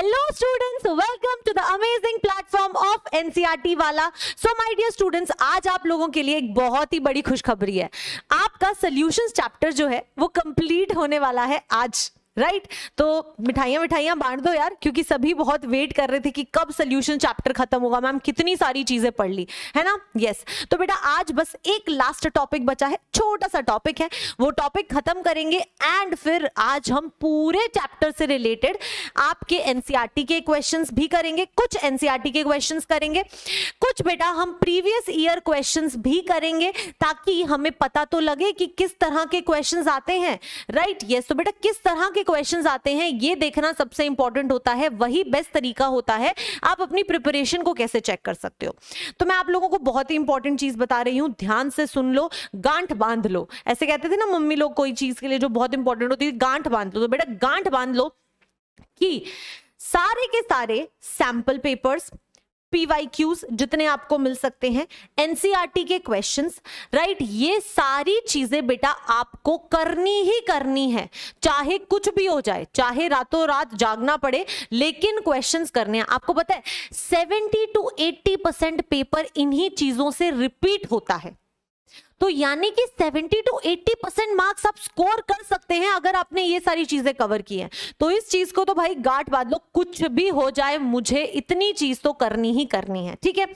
Hello students, welcome to the amazing platform of NCRT वाला. So my dear students, आज आप लोगों के लिए एक बहुत ही बड़ी खुशखबरी है आपका solutions chapter जो है वो complete होने वाला है आज राइट right? तो मिठाइयाँ मिठाइयाँ बांट दो यार क्योंकि सभी बहुत वेट कर रहे थे कि कब सोल्यूशन चैप्टर खत्म होगा मैम कितनी सारी चीजें पढ़ ली है ना यस yes. तो बेटा आज बस एक लास्ट टॉपिक बचा है छोटा सा टॉपिक है वो टॉपिक खत्म करेंगे एंड फिर आज हम पूरे चैप्टर से रिलेटेड आपके एनसीआरटी e के क्वेश्चन भी करेंगे कुछ एनसीआरटी e के क्वेश्चन करेंगे कुछ बेटा हम प्रीवियस ईयर क्वेश्चन भी करेंगे ताकि हमें पता तो लगे कि किस तरह के क्वेश्चन आते हैं राइट right? Yes yes. तो बेटा किस तरह के क्वेश्चंस आते हैं ये देखना सबसे इंपॉर्टेंट होता है वही बेस्ट तरीका होता है आप अपनी प्रिपरेशन को कैसे चेक कर सकते हो तो मैं आप लोगों को बहुत ही इंपॉर्टेंट चीज बता रही हूँ ध्यान से सुन लो गांठ बांध लो ऐसे कहते थे ना मम्मी लोग कोई चीज के लिए जो बहुत इंपॉर्टेंट होती है गांठ बांध लो तो बेटा गांठ बांध लो कि सारे के सारे सैंपल पेपर्स पीवाईक्यूज जितने आपको मिल सकते हैं एनसीआरटी e के क्वेश्चंस राइट ये सारी चीजें बेटा आपको करनी ही करनी है चाहे कुछ भी हो जाए चाहे रातों रात जागना पड़े लेकिन क्वेश्चंस करने हैं आपको पता है 70 टू 80 परसेंट पेपर इन्हीं चीजों से रिपीट होता है तो यानी कि 70 टू 80 परसेंट मार्क्स आप स्कोर कर सकते हैं अगर आपने ये सारी चीजें कवर की हैं तो इस चीज को तो भाई गाट बांध लो कुछ भी हो जाए मुझे इतनी चीज तो करनी ही करनी है ठीक है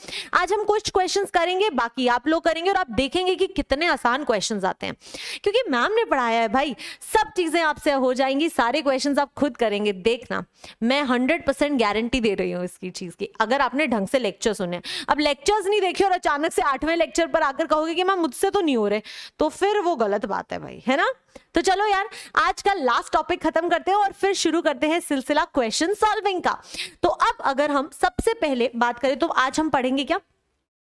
आज हम कुछ क्वेश्चंस करेंगे बाकी आप लोग करेंगे और आप देखेंगे कि कितने आसान क्वेश्चन आते हैं क्योंकि मैम ने पढ़ाया है भाई सब चीजें आपसे हो जाएंगी सारे क्वेश्चन आप खुद करेंगे देखना मैं हंड्रेड गारंटी दे रही हूँ इसकी चीज की अगर आपने ढंग से लेक्चर सुने अब लेक्चर्स नहीं देखे और अचानक से आठवें लेक्चर पर आकर कहोगे कि मैम मुझसे तो नहीं हो रहे तो फिर वो गलत बात है भाई है ना तो चलो यार आज का लास्ट टॉपिक खत्म करते हैं और फिर शुरू करते हैं सिलसिला क्वेश्चन सॉल्विंग का तो अब अगर हम सबसे पहले बात करें तो आज हम पढ़ेंगे क्या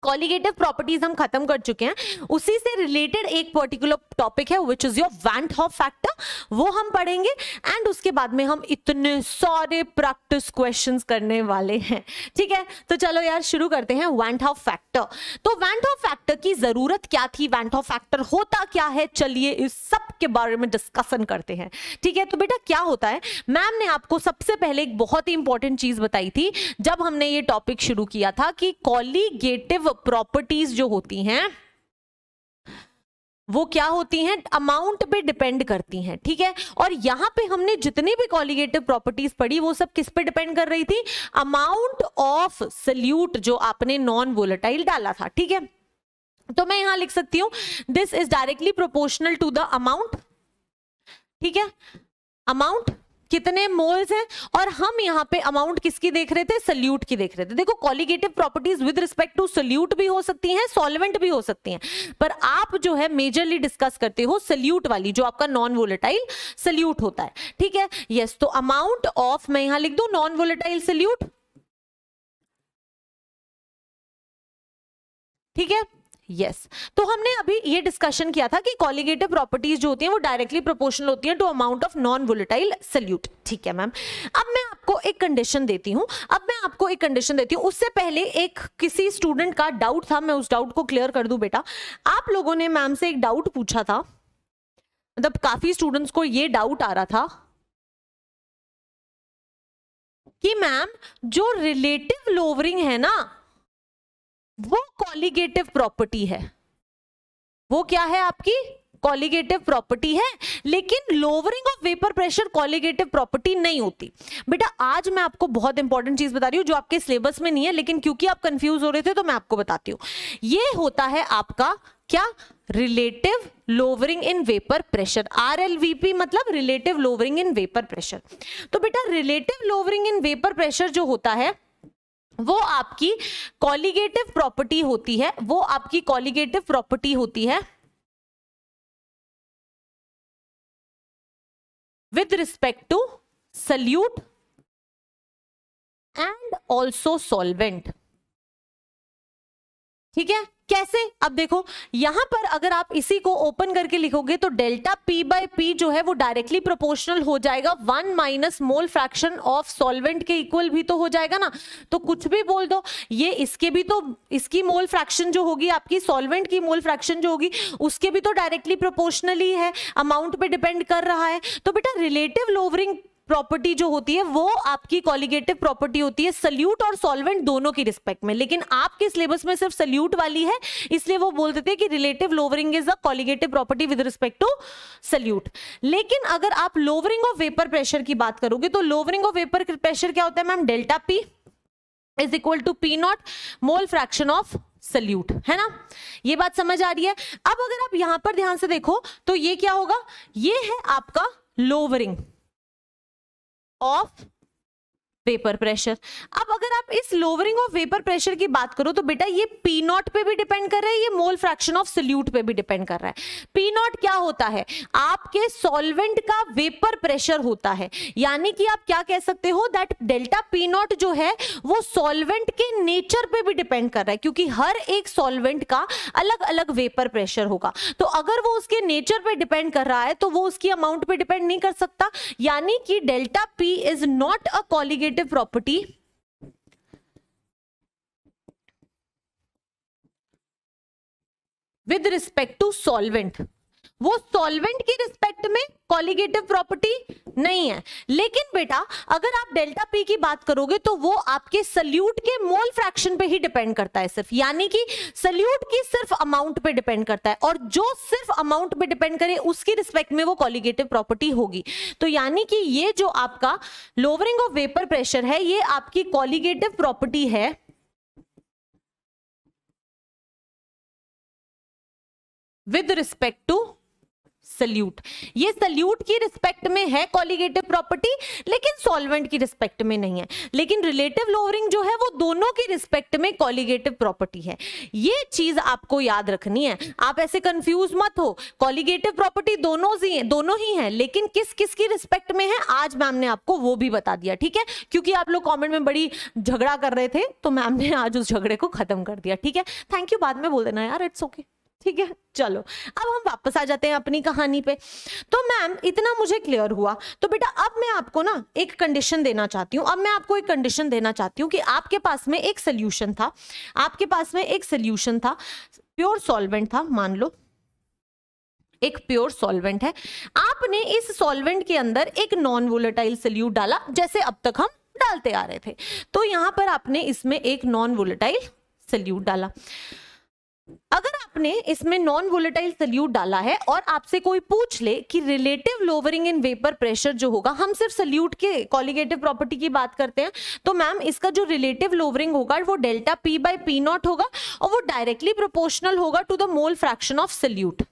कॉलिगेटिव प्रॉपर्टीज हम खत्म कर चुके हैं उसी से रिलेटेड एक पर्टिकुलर टॉपिक है which is your van't Hoff factor वो हम पढ़ेंगे एंड उसके बाद में हम इतने सारे प्रैक्टिस क्वेश्चंस करने वाले हैं ठीक है तो चलो यार शुरू करते हैं वैंट हॉफ फैक्टर तो वैंट हॉफ फैक्टर की जरूरत क्या थी वैंट हॉफ फैक्टर होता क्या है चलिए इस सब के बारे में डिस्कशन करते हैं ठीक है तो बेटा क्या होता है मैम ने आपको सबसे पहले एक बहुत ही इंपॉर्टेंट चीज बताई थी जब हमने ये टॉपिक शुरू किया था कि कॉलिगेटिव प्रॉपर्टीज जो होती हैं वो क्या होती हैं अमाउंट पे डिपेंड करती हैं ठीक है और यहां पे हमने जितनी भी कॉलिगेटिव प्रॉपर्टीज पढ़ी वो सब किस पे डिपेंड कर रही थी अमाउंट ऑफ सल्यूट जो आपने नॉन वोलेटाइल डाला था ठीक है तो मैं यहां लिख सकती हूं this is directly proportional to the amount ठीक है अमाउंट कितने मोल्स हैं और हम यहाँ पे अमाउंट किसकी देख रहे थे सल्यूट की देख रहे थे देखो colligative properties with respect to solute भी हो सकती हैं सॉल्वेंट भी हो सकती हैं पर आप जो है मेजरली डिस्कस करते हो सल्यूट वाली जो आपका नॉन वोलेटाइल सल्यूट होता है ठीक है यस yes, तो अमाउंट ऑफ मैं यहां लिख दू नॉन वोलेटाइल सल्यूट ठीक है यस yes. तो हमने अभी ये डिस्कशन किया था कि कॉलिगेटिव प्रॉपर्टीज जो होती हैं वो डायरेक्टली प्रोपोर्शनल होती हैं to amount of non volatile solute ठीक है मैम अब मैं आपको एक कंडीशन देती हूँ अब मैं आपको एक कंडीशन देती हूँ उससे पहले एक किसी स्टूडेंट का डाउट था मैं उस डाउट को क्लियर कर दूँ बेटा आप लोगों ने मैम से एक डाउट पूछा था मतलब काफी स्टूडेंट्स को ये डाउट आ रहा था कि मैम जो रिलेटिव लोवरिंग है ना वो कॉलिगेटिव प्रॉपर्टी है वो क्या है आपकी कॉलिगेटिव प्रॉपर्टी है लेकिन lowering of vapour pressure colligative property नहीं होती बेटा आज मैं आपको बहुत इंपॉर्टेंट चीज बता रही हूं जो आपके सिलेबस में नहीं है लेकिन क्योंकि आप कंफ्यूज हो रहे थे तो मैं आपको बताती हूं ये होता है आपका क्या relative lowering in vapour pressure are मतलब relative lowering in vapour pressure तो बेटा relative lowering in vapour pressure जो होता है वो आपकी कॉलिगेटिव प्रॉपर्टी होती है वो आपकी कॉलिगेटिव प्रॉपर्टी होती है with respect to solute and also solvent ठीक है कैसे अब देखो यहां पर अगर आप इसी को ओपन करके लिखोगे तो डेल्टा पी बाय पी जो है वो डायरेक्टली प्रोपोर्शनल हो जाएगा one minus mole fraction of solvent के इक्वल भी तो हो जाएगा ना तो कुछ भी बोल दो ये इसके भी तो इसकी मोल फ्रैक्शन जो होगी आपकी सॉल्वेंट की मोल फ्रैक्शन जो होगी उसके भी तो डायरेक्टली प्रोपोर्शनली है अमाउंट पे डिपेंड कर रहा है तो बेटा रिलेटिव लोवरिंग प्रॉपर्टी जो होती है वो आपकी कॉलिगेटिव प्रॉपर्टी होती है सल्यूट और सॉल्वेंट दोनों की रिस्पेक्ट में लेकिन आपके सिलेबस में सिर्फ सल्यूट वाली है इसलिए वो बोल देते हैं कि relative lowering is a colligative property with respect to solute लेकिन अगर आप लोवरिंग ऑफ वेपर प्रेशर की बात करोगे तो लोवरिंग ऑफ वेपर प्रेशर क्या होता है ma'am delta P is equal to P nought mole fraction of solute है ना ये बात समझ आ रही है अब अगर आप यहां पर ध्यान से देखो तो ये क्या होगा ये है आपका लोवरिंग of वेपर प्रेशर अब अगर आप इस लोवरिंग ऑफ वेपर प्रेशर की बात करो तो बेटा ये पी नॉट पे भी डिपेंड कर रहा है ये मोल फ्रैक्शन ऑफ सोल्यूट पे भी डिपेंड कर रहा है पी नॉट क्या होता है आपके सॉल्वेंट का वेपर प्रेशर होता है यानी कि आप क्या कह सकते हो दैट डेल्टा पी नॉट जो है वो सॉल्वेंट के नेचर पे भी डिपेंड कर रहा है क्योंकि हर एक सॉल्वेंट का अलग अलग वेपर प्रेशर होगा तो अगर वो उसके नेचर पे डिपेंड कर रहा है तो वो उसकी अमाउंट पे डिपेंड नहीं कर सकता यानी कि delta P is not a colligate derivative property with respect to solvent वो सॉल्वेंट की रिस्पेक्ट में कॉलिगेटिव प्रॉपर्टी नहीं है लेकिन बेटा अगर आप डेल्टा पी की बात करोगे तो वो आपके सल्यूट के मोल फ्रैक्शन पे ही डिपेंड करता है सिर्फ यानी कि सल्यूट की सिर्फ अमाउंट पे डिपेंड करता है और जो सिर्फ अमाउंट पे डिपेंड करे उसकी रिस्पेक्ट में वो कॉलिगेटिव प्रॉपर्टी होगी तो यानी कि ये जो आपका लोवरिंग ऑफ वेपर प्रेशर है ये आपकी कॉलिगेटिव प्रॉपर्टी है विद रिस्पेक्ट टू सल्यूट ये सल्यूट की रिस्पेक्ट में है कॉलिगेटिव प्रॉपर्टी लेकिन सॉल्वेंट की रिस्पेक्ट में नहीं है लेकिन रिलेटिव लोअरिंग जो है वो दोनों की रिस्पेक्ट में कॉलिगेटिव प्रॉपर्टी है ये चीज आपको याद रखनी है आप ऐसे कंफ्यूज मत हो कॉलिगेटिव प्रॉपर्टी दोनों ही है दोनों ही है लेकिन किस किस की रिस्पेक्ट में है आज मैम ने आपको वो भी बता दिया ठीक है क्योंकि आप लोग कॉमेंट में बड़ी झगड़ा कर रहे थे तो मैम ने आज उस झगड़े को खत्म कर दिया ठीक है थैंक यू बाद में बोल देना यार इट्स ओके okay. ठीक है चलो अब हम वापस आ जाते हैं अपनी कहानी पे तो मैम इतना मुझे क्लियर हुआ तो बेटा अब मैं आपको ना एक कंडीशन देना चाहती हूँ अब मैं आपको एक कंडीशन देना चाहती हूँ कि आपके पास में एक सोल्यूशन था आपके पास में एक सोल्यूशन था प्योर सॉल्वेंट था मान लो एक प्योर सॉल्वेंट है आपने इस सॉल्वेंट के अंदर एक नॉन वोलेटाइल सल्यूट डाला जैसे अब तक हम डालते आ रहे थे तो यहां पर आपने इसमें एक नॉन वोलेटाइल सल्यूट डाला अगर आपने इसमें नॉन वोलेटाइल सल्यूट डाला है और आपसे कोई पूछ ले कि relative lowering in vapour pressure जो होगा हम सिर्फ सल्यूट के कॉलिगेटिव प्रॉपर्टी की बात करते हैं तो मैम इसका जो रिलेटिव लोवरिंग होगा वो delta P by P nought होगा और वो डायरेक्टली प्रोपोर्शनल होगा to the mole fraction of solute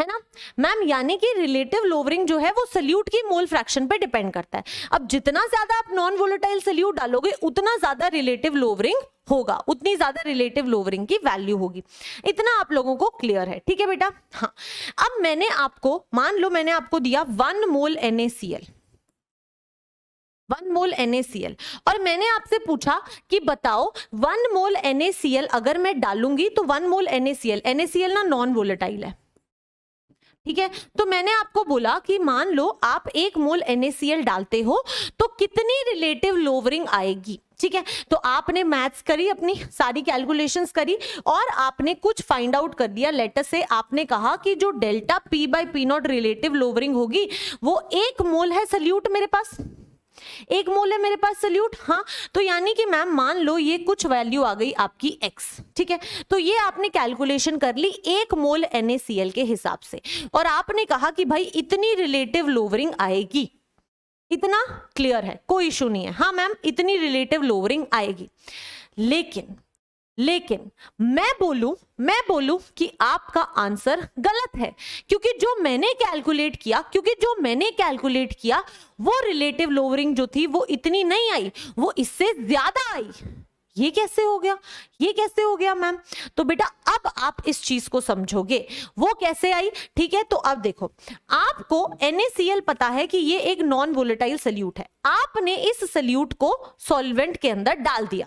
है ना मैम यानी कि रिलेटिव लोवरिंग जो है वो सल्यूट की मोल फ्रैक्शन पे डिपेंड करता है अब जितना ज्यादा आप नॉन वोलेटाइल सल्यूट डालोगे उतना ज्यादा रिलेटिव लोवरिंग होगा उतनी ज्यादा रिलेटिव लोवरिंग की वैल्यू होगी इतना आप लोगों को क्लियर है ठीक है बेटा हाँ अब मैंने आपको मान लो मैंने आपको दिया one mole n one mole n और मैंने आपसे पूछा कि बताओ वन मोल एनएसीएल अगर मैं डालूंगी तो वन मोल एन ए ना नॉन वोलेटाइल है ठीक है तो मैंने आपको बोला कि मान लो आप एक मोल NaCl डालते हो तो कितनी रिलेटिव लोवरिंग आएगी ठीक है तो आपने मैथ्स करी अपनी सारी कैलकुलेशंस करी और आपने कुछ फाइंड आउट कर दिया लेटर से आपने कहा कि जो delta P by P nought relative lowering होगी वो एक मोल है सल्यूट मेरे पास एक मोल है मेरे पास सल्यूट हाँ तो यानी कि मैम मान लो ये कुछ वैल्यू आ गई आपकी एक्स ठीक है तो ये आपने कैलकुलेशन कर ली एक मोल एन के हिसाब से और आपने कहा कि भाई इतनी रिलेटिव लोवरिंग आएगी इतना क्लियर है कोई इशू नहीं है हाँ मैम इतनी रिलेटिव लोवरिंग आएगी लेकिन लेकिन मैं बोलू मैं बोलू कि आपका आंसर गलत है क्योंकि जो मैंने कैलकुलेट किया क्योंकि जो मैंने कैलकुलेट किया वो रिलेटिव लोवरिंग जो थी वो इतनी नहीं आई वो इससे ज्यादा आई ये कैसे हो गया ये कैसे हो गया मैम तो बेटा अब आप इस चीज को समझोगे वो कैसे आई ठीक है तो अब देखो आपको NaCl पता है कि ये एक नॉन वोलेटाइल सल्यूट है आपने इस सल्यूट को सॉल्वेंट के अंदर डाल दिया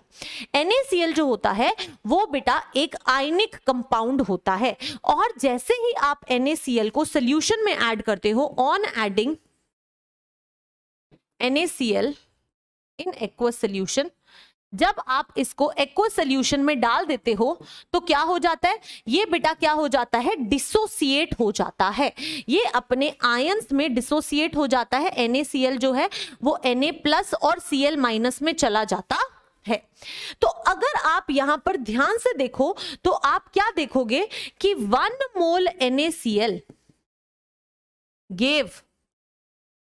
NaCl जो होता है वो बेटा एक आयनिक कंपाउंड होता है और जैसे ही आप NaCl को सल्यूशन में ऐड करते हो on adding NaCl in aqueous solution जब आप इसको एक्व सोल्यूशन में डाल देते हो तो क्या हो जाता है ये बेटा क्या हो जाता है डिसोसिएट हो जाता है ये अपने आयंस में डिसोसिएट हो जाता है NaCl जो है वो Na प्लस और Cl माइनस में चला जाता है तो अगर आप यहां पर ध्यान से देखो तो आप क्या देखोगे कि one mole NaCl gave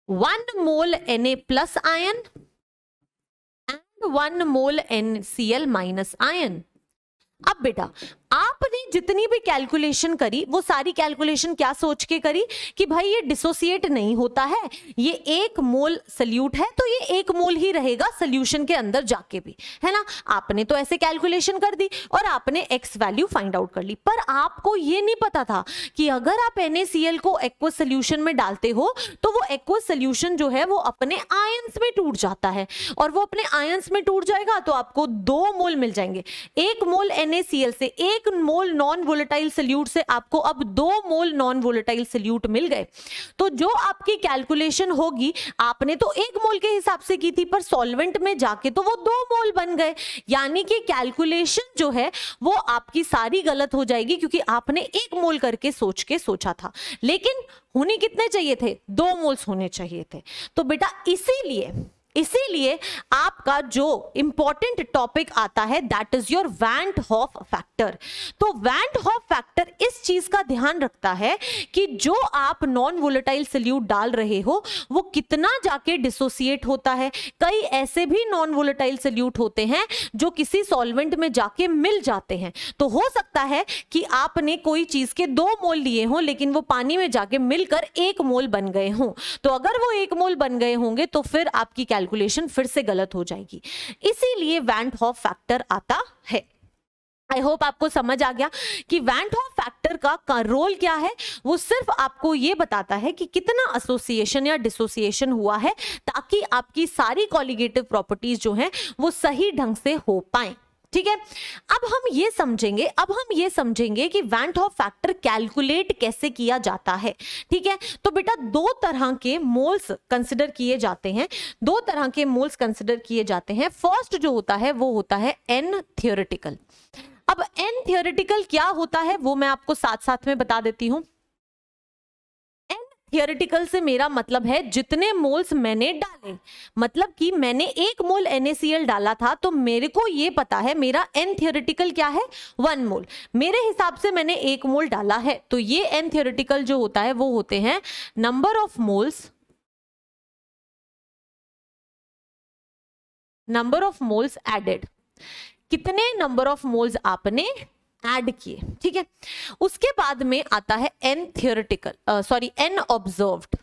one mole Na plus ion one mole N C L minus ion अब बेटा आपने जितनी भी कैलकुलेशन करी वो सारी कैलकुलेशन क्या सोच के करी कि भाई ये डिसोसिएट नहीं होता है ये एक मोल सल्यूट है तो ये एक मोल ही रहेगा सल्यूशन के अंदर जाके भी है ना आपने तो ऐसे कैलकुलेशन कर दी और आपने एक्स वैल्यू फाइंड आउट कर ली पर आपको ये नहीं पता था कि अगर आप एन को एक्व सोल्यूशन में डालते हो तो वो एक्व सोल्यूशन जो है वो अपने आयंस में टूट जाता है और वो अपने आयंस में टूट जाएगा तो आपको दो मोल मिल जाएंगे एक मोल एन से एक एक मोल नॉन वोलेटाइल सल्यूट से आपको अब दो मोल नॉन वोलेटाइल सल्यूट मिल गए तो जो आपकी कैलकुलेशन होगी आपने तो एक मोल के हिसाब से की थी पर सॉल्वेंट में जाके तो वो दो मोल बन गए यानी कि कैलकुलेशन जो है वो आपकी सारी गलत हो जाएगी क्योंकि आपने एक मोल करके सोच के सोचा था लेकिन होने कितने चाहिए थे दो मोल्स होने चाहिए थे तो बेटा इसीलिए इसीलिए आपका जो इंपॉर्टेंट टॉपिक आता है that is your van't Hoff factor तो वैंट हॉफ फैक्टर इस चीज का ध्यान रखता है कि जो आप नॉन वोलेटाइल सल्यूट डाल रहे हो वो कितना जाके डिसोसिएट होता है कई ऐसे भी नॉन वोलेटाइल सल्यूट होते हैं जो किसी सॉल्वेंट में जाके मिल जाते हैं तो हो सकता है कि आपने कोई चीज के दो मोल लिए हों लेकिन वो पानी में जाके मिलकर एक मोल बन गए हों तो अगर वो एक मोल बन गए होंगे तो फिर आपकी कैलकुलेशन कैलकुलेशन फिर से गलत हो जाएगी इसीलिए वैंट हॉफ फैक्टर आता है आई होप आपको समझ आ गया कि वैंट हॉफ फैक्टर का, का रोल क्या है वो सिर्फ आपको ये बताता है कि कितना एसोसिएशन या डिसोसिएशन हुआ है ताकि आपकी सारी कॉलिगेटिव प्रॉपर्टीज जो हैं वो सही ढंग से हो पाएं ठीक है अब हम ये समझेंगे अब हम ये समझेंगे कि वैंट हॉफ फैक्टर कैलकुलेट कैसे किया जाता है ठीक है तो बेटा दो तरह के मोल्स कंसिडर किए जाते हैं दो तरह के मोल्स कंसिडर किए जाते हैं फर्स्ट जो होता है वो होता है एन थियोरिटिकल अब एन थियोरिटिकल क्या होता है वो मैं आपको साथ साथ में बता देती हूँ थियोरिटिकल से मेरा मतलब है जितने मोल्स मैंने डाले मतलब कि मैंने एक मोल NaCl डाला था तो मेरे को ये पता है मेरा N थियोरिटिकल क्या है वन मोल मेरे हिसाब से मैंने एक मोल डाला है तो ये N थियोरिटिकल जो होता है वो होते हैं number of moles number of moles added कितने नंबर ऑफ मोल्स आपने ऐड किए ठीक है उसके बाद में आता है n theoretical sorry n observed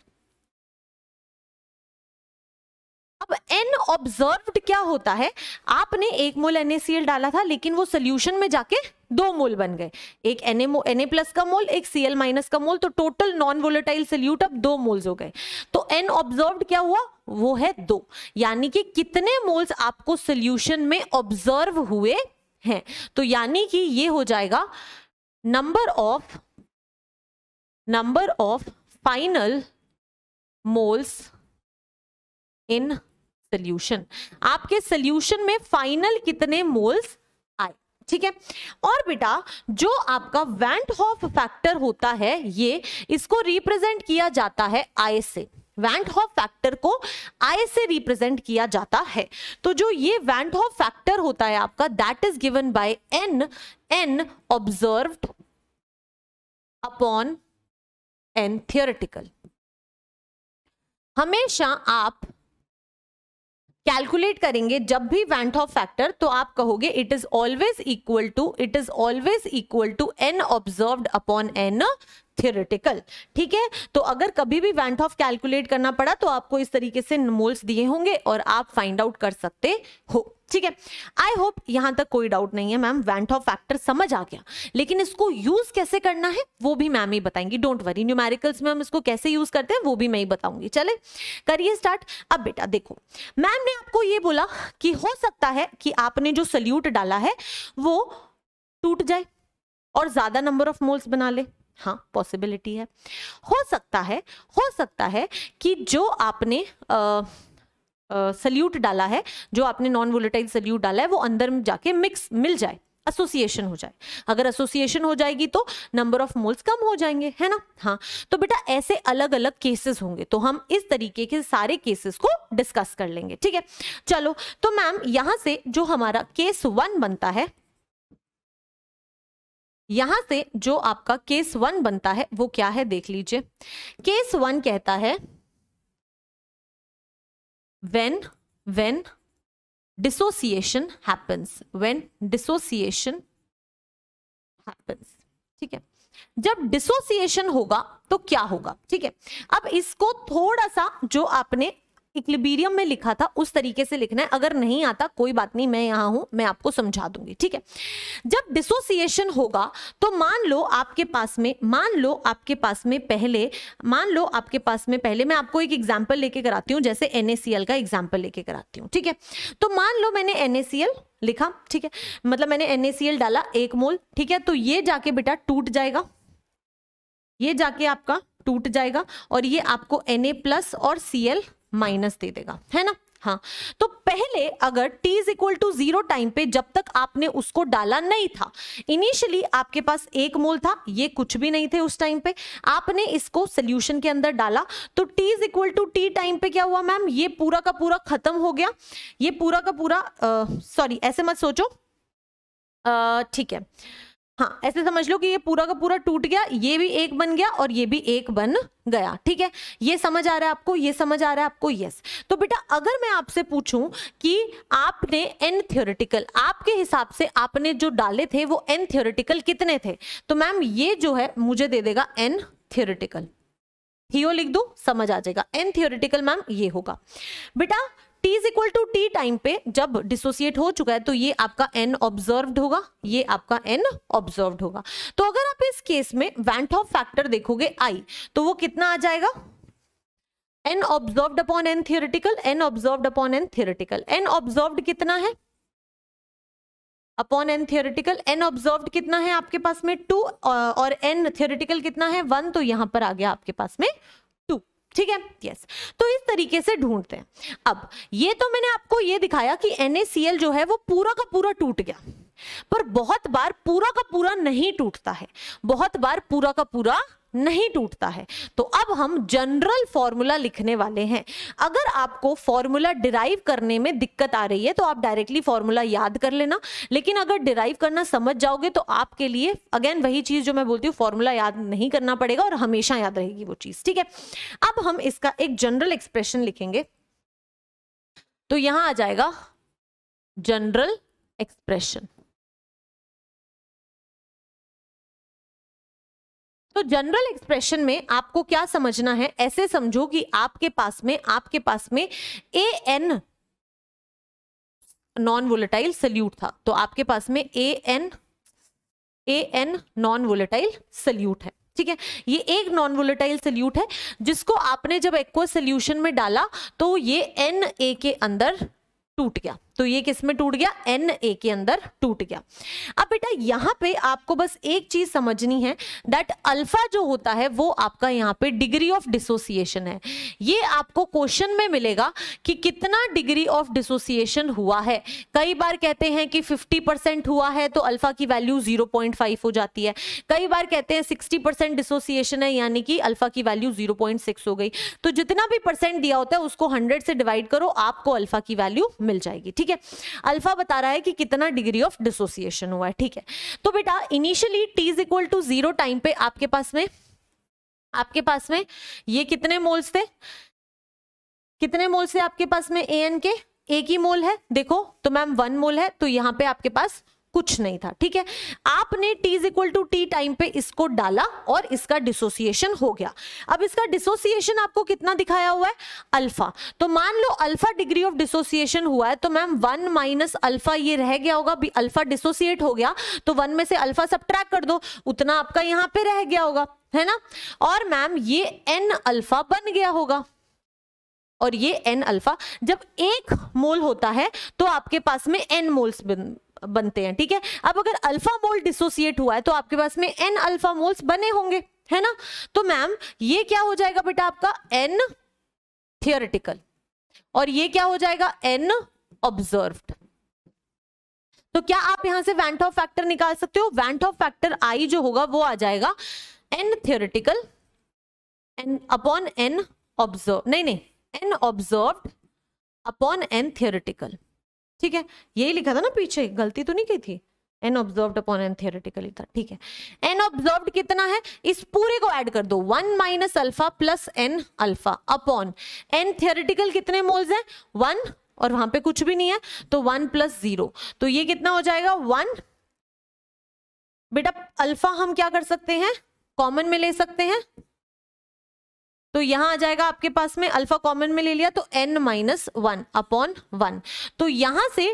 अब एन ऑब्जर्व्ड क्या होता है आपने एक मोल NaCl डाला था लेकिन वो सोल्यूशन में जाके दो मोल बन गए एक एन ए प्लस का मोल एक सीएल माइनस का मोल तो टोटल नॉन वोलेटाइल सोल्यूट अब दो मोल्स हो गए तो एन ऑब्जर्व्ड क्या हुआ वो है दो यानी कि कितने मोल्स आपको सोल्यूशन में ऑब्जर्व हुए हैं तो यानी कि ये हो जाएगा number of number of final moles in solution आपके सोल्यूशन में फाइनल कितने मोल्स आए ठीक है और बेटा जो आपका वैंट हॉफ फैक्टर होता है ये इसको रिप्रेजेंट किया जाता है आय से वैंड फैक्टर को आई से रिप्रेजेंट किया जाता है तो जो ये वैंड फैक्टर होता है आपका that is given by n n observe upon n theoretical हमेशा आप कैलकुलेट करेंगे जब भी वैंट ऑफ फैक्टर तो आप कहोगे it is always equal to it is always equal to n observed upon n theoretical ठीक है तो अगर कभी भी वैंट ऑफ कैलकुलेट करना पड़ा तो आपको इस तरीके से मोल्स दिए होंगे और आप फाइंड आउट कर सकते हो ठीक है आई होप यहां तक कोई डाउट नहीं है मैम ऑफ फैक्टर समझ आ गया लेकिन इसको यूज कैसे करना है वो भी मैम ही बताएंगी डोंट वरी न्यूमेरिकल्स में हम इसको कैसे यूज करते हैं वो भी मैं ही बताऊंगी चले करिए स्टार्ट अब बेटा देखो मैम ने आपको ये बोला कि हो सकता है कि आपने जो सल्यूट डाला है वो टूट जाए और ज्यादा नंबर ऑफ मोल्स बना ले हाँ पॉसिबिलिटी है हो सकता है हो सकता है कि जो आपने आ, सल्यूट डाला है जो आपने नॉन वोलेटाइल सल्यूट डाला है वो अंदर जाके मिक्स मिल जाए एसोसिएशन हो जाए अगर एसोसिएशन हो जाएगी तो नंबर ऑफ मोल्स कम हो जाएंगे है ना हाँ तो बेटा ऐसे अलग अलग केसेस होंगे तो हम इस तरीके के सारे केसेस को डिस्कस कर लेंगे ठीक है चलो तो मैम यहां से जो हमारा केस वन बनता है यहां से जो आपका केस वन बनता है वो क्या है देख लीजिए केस वन कहता है when when dissociation happens when dissociation happens ठीक है जब डिसोसिएशन होगा तो क्या होगा ठीक है अब इसको थोड़ा सा जो आपने इक्लिबीरियम में लिखा था उस तरीके से लिखना है अगर नहीं आता कोई बात नहीं मैं यहां हूं मैं आपको समझा दूंगी ठीक है जब डिसोसिएशन होगा तो मान लो आपके पास में मान लो आपके पास में पहले मान लो आपके पास में पहले मैं आपको एक एग्जाम्पल लेके कराती हूँ जैसे एनएसीएल का एग्जाम्पल लेके कराती हूँ ठीक है तो मान लो मैंने एनएसीएल लिखा ठीक है मतलब मैंने एनएसीएल डाला एक मोल ठीक है तो ये जाके बेटा टूट जाएगा ये जाके आपका टूट जाएगा और ये आपको एन प्लस और सी माइनस दे देगा है ना हाँ तो पहले अगर t is equal to zero time पे जब तक आपने उसको डाला नहीं था इनिशियली आपके पास एक मोल था ये कुछ भी नहीं थे उस टाइम पे आपने इसको सोल्यूशन के अंदर डाला तो t is equal to T time पे क्या हुआ मैम ये पूरा का पूरा खत्म हो गया ये पूरा का पूरा सॉरी ऐसे मत सोचो ठीक है हाँ ऐसे समझ लो कि ये पूरा का पूरा टूट गया ये भी एक बन गया और ये भी एक बन गया ठीक है ये समझ आ रहा है आपको ये समझ आ रहा है आपको यस तो बेटा अगर मैं आपसे पूछूं कि आपने एन थियोरिटिकल आपके हिसाब से आपने जो डाले थे वो एन थियोरिटिकल कितने थे तो मैम ये जो है मुझे दे देगा एन थियोरिटिकल थियो लिख दो समझ आ जाएगा एन थियोरिटिकल मैम ये होगा बेटा T is equal to T time पे जब डिसोसिएट हो चुका है तो ये आपका एन ऑब्जर्व होगा ये आपका एन ऑब्जर्व होगा तो अगर आप इस केस में ऑफ फैक्टर देखोगे आई तो वो कितना आ जाएगा n observe upon n theoretical n observe upon n theoretical n observe कितना है upon n theoretical n observe कितना है आपके पास में टू और एन थियोरिटिकल कितना है वन तो यहां पर आ गया आपके पास में ठीक है यस तो इस तरीके से ढूंढते हैं अब ये तो मैंने आपको ये दिखाया कि NaCl जो है वो पूरा का पूरा टूट गया पर बहुत बार पूरा का पूरा नहीं टूटता है बहुत बार पूरा का पूरा नहीं टूटता है तो अब हम जनरल फॉर्मूला लिखने वाले हैं अगर आपको फॉर्मूला डिराइव करने में दिक्कत आ रही है तो आप डायरेक्टली फॉर्मूला याद कर लेना लेकिन अगर डिराइव करना समझ जाओगे तो आपके लिए अगेन वही चीज जो मैं बोलती हूँ फॉर्मूला याद नहीं करना पड़ेगा और हमेशा याद रहेगी वो चीज ठीक है अब हम इसका एक जनरल एक्सप्रेशन लिखेंगे तो यहां आ जाएगा जनरल एक्सप्रेशन तो जनरल एक्सप्रेशन में आपको क्या समझना है ऐसे समझो कि आपके पास में आपके पास में an non volatile solute था तो आपके पास में an an non volatile solute है ठीक है ये एक नॉन वोलेटाइल सल्यूट है जिसको आपने जब एक्वा सोल्यूशन में डाला तो ये एन ए के अंदर टूट गया तो ये किस में टूट गया एन ए के अंदर टूट गया अब बेटा यहाँ पे आपको बस एक चीज समझनी है दैट अल्फा जो होता है वो आपका यहाँ पे डिग्री ऑफ डिसोसिएशन है ये आपको क्वेश्चन में मिलेगा कि कितना डिग्री ऑफ डिसोसिएशन हुआ है कई बार कहते हैं कि 50% हुआ है तो अल्फा की वैल्यू 0.5 हो जाती है कई बार कहते हैं 60% डिसोसिएशन है यानी कि अल्फा की वैल्यू 0.6 हो गई तो जितना भी परसेंट दिया होता है उसको 100 से डिवाइड करो आपको अल्फा की वैल्यू मिल जाएगी ठीक ठीक है अल्फा बता रहा है कि कितना डिग्री ऑफ डिसोसिएशन हुआ है ठीक है तो बेटा initially t is equal to zero time पे आपके पास में आपके पास में ये कितने मोल्स थे कितने मोल्स थे आपके पास में ए एन के एक ही मोल है देखो तो मैम वन मोल है तो यहाँ पे आपके पास कुछ नहीं था ठीक है आपने t is equal to T time पे इसको डाला और इसका डिसोसिएशन हो गया अब इसका डिसोसिएशन आपको कितना दिखाया हुआ है अल्फा तो मान लो अल्फा डिग्री ऑफ डिसोसिएशन हुआ है तो मैम वन माइनस अल्फा ये रह गया होगा भी अल्फा डिसोसिएट हो गया तो वन में से अल्फा सब कर दो उतना आपका यहाँ पे रह गया होगा है ना और मैम ये एन अल्फा बन गया होगा और ये एन अल्फा जब एक मोल होता है तो आपके पास में एन मोल्स बनते हैं ठीक है अब अगर अल्फा मोल डिसोसिएट हुआ है तो आपके पास में एन अल्फा मोल्स बने होंगे है ना तो मैम ये क्या हो जाएगा बेटा आपका एन थियोरिटिकल और ये क्या हो जाएगा एन ऑब्जर्व तो क्या आप यहां से वैंट ऑफ फैक्टर निकाल सकते हो वैंट ऑफ फैक्टर आई जो होगा वो आ जाएगा n theoretical n upon n observe नहीं नहीं n observe upon n theoretical ठीक है यही लिखा था ना पीछे गलती तो नहीं की थी n observe upon n theoretically था ठीक है एन ऑब्जर्व कितना है इस पूरे को ऐड कर दो one minus alpha plus n alpha upon n theoretical कितने मोल्स है वन और वहां पे कुछ भी नहीं है तो वन प्लस जीरो तो ये कितना हो जाएगा वन बेटा अल्फा हम क्या कर सकते हैं कॉमन में ले सकते हैं तो यहां आ जाएगा आपके पास में अल्फा कॉमन में ले लिया तो n minus one upon one तो यहां से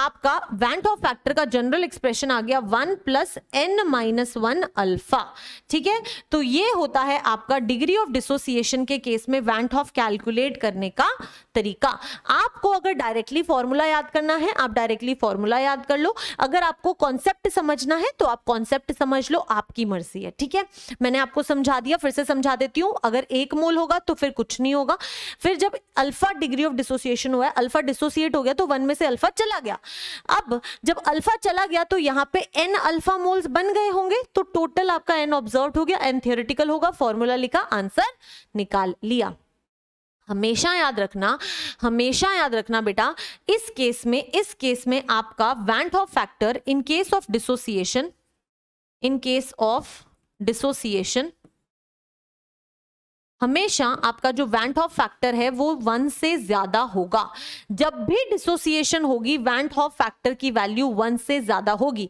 आपका वैंट ऑफ फैक्टर का जनरल एक्सप्रेशन आ गया one plus n minus one alpha ठीक है तो ये होता है आपका डिग्री ऑफ डिसोसिएशन के केस में वैंट ऑफ कैलकुलेट करने का तरीका आपको अगर डायरेक्टली फॉर्मूला याद करना है आप डायरेक्टली फॉर्मूला याद कर लो अगर आपको कॉन्सेप्ट समझना है तो आप कॉन्सेप्ट समझ लो आपकी मर्जी है ठीक है मैंने आपको समझा दिया फिर से समझा देती हूँ अगर एक मोल होगा तो फिर कुछ नहीं होगा फिर जब अल्फा डिग्री ऑफ डिसोसिएशन हुआ है अल्फा डिसोसिएट हो गया तो वन में से अल्फा चला गया अब जब अल्फा चला गया तो यहाँ पे एन अल्फा मोल्स बन गए होंगे तो टोटल आपका एन ऑब्जर्व हो गया एन थियोरिटिकल होगा फॉर्मूला लिखा आंसर निकाल लिया हमेशा याद रखना हमेशा याद रखना बेटा इस केस में इस केस में आपका van't Hoff factor in case of dissociation in case of dissociation हमेशा आपका जो वैंट ऑफ फैक्टर है वो वन से ज्यादा होगा जब भी डिसोसिएशन होगी वैंट ऑफ फैक्टर की वैल्यू वन से ज्यादा होगी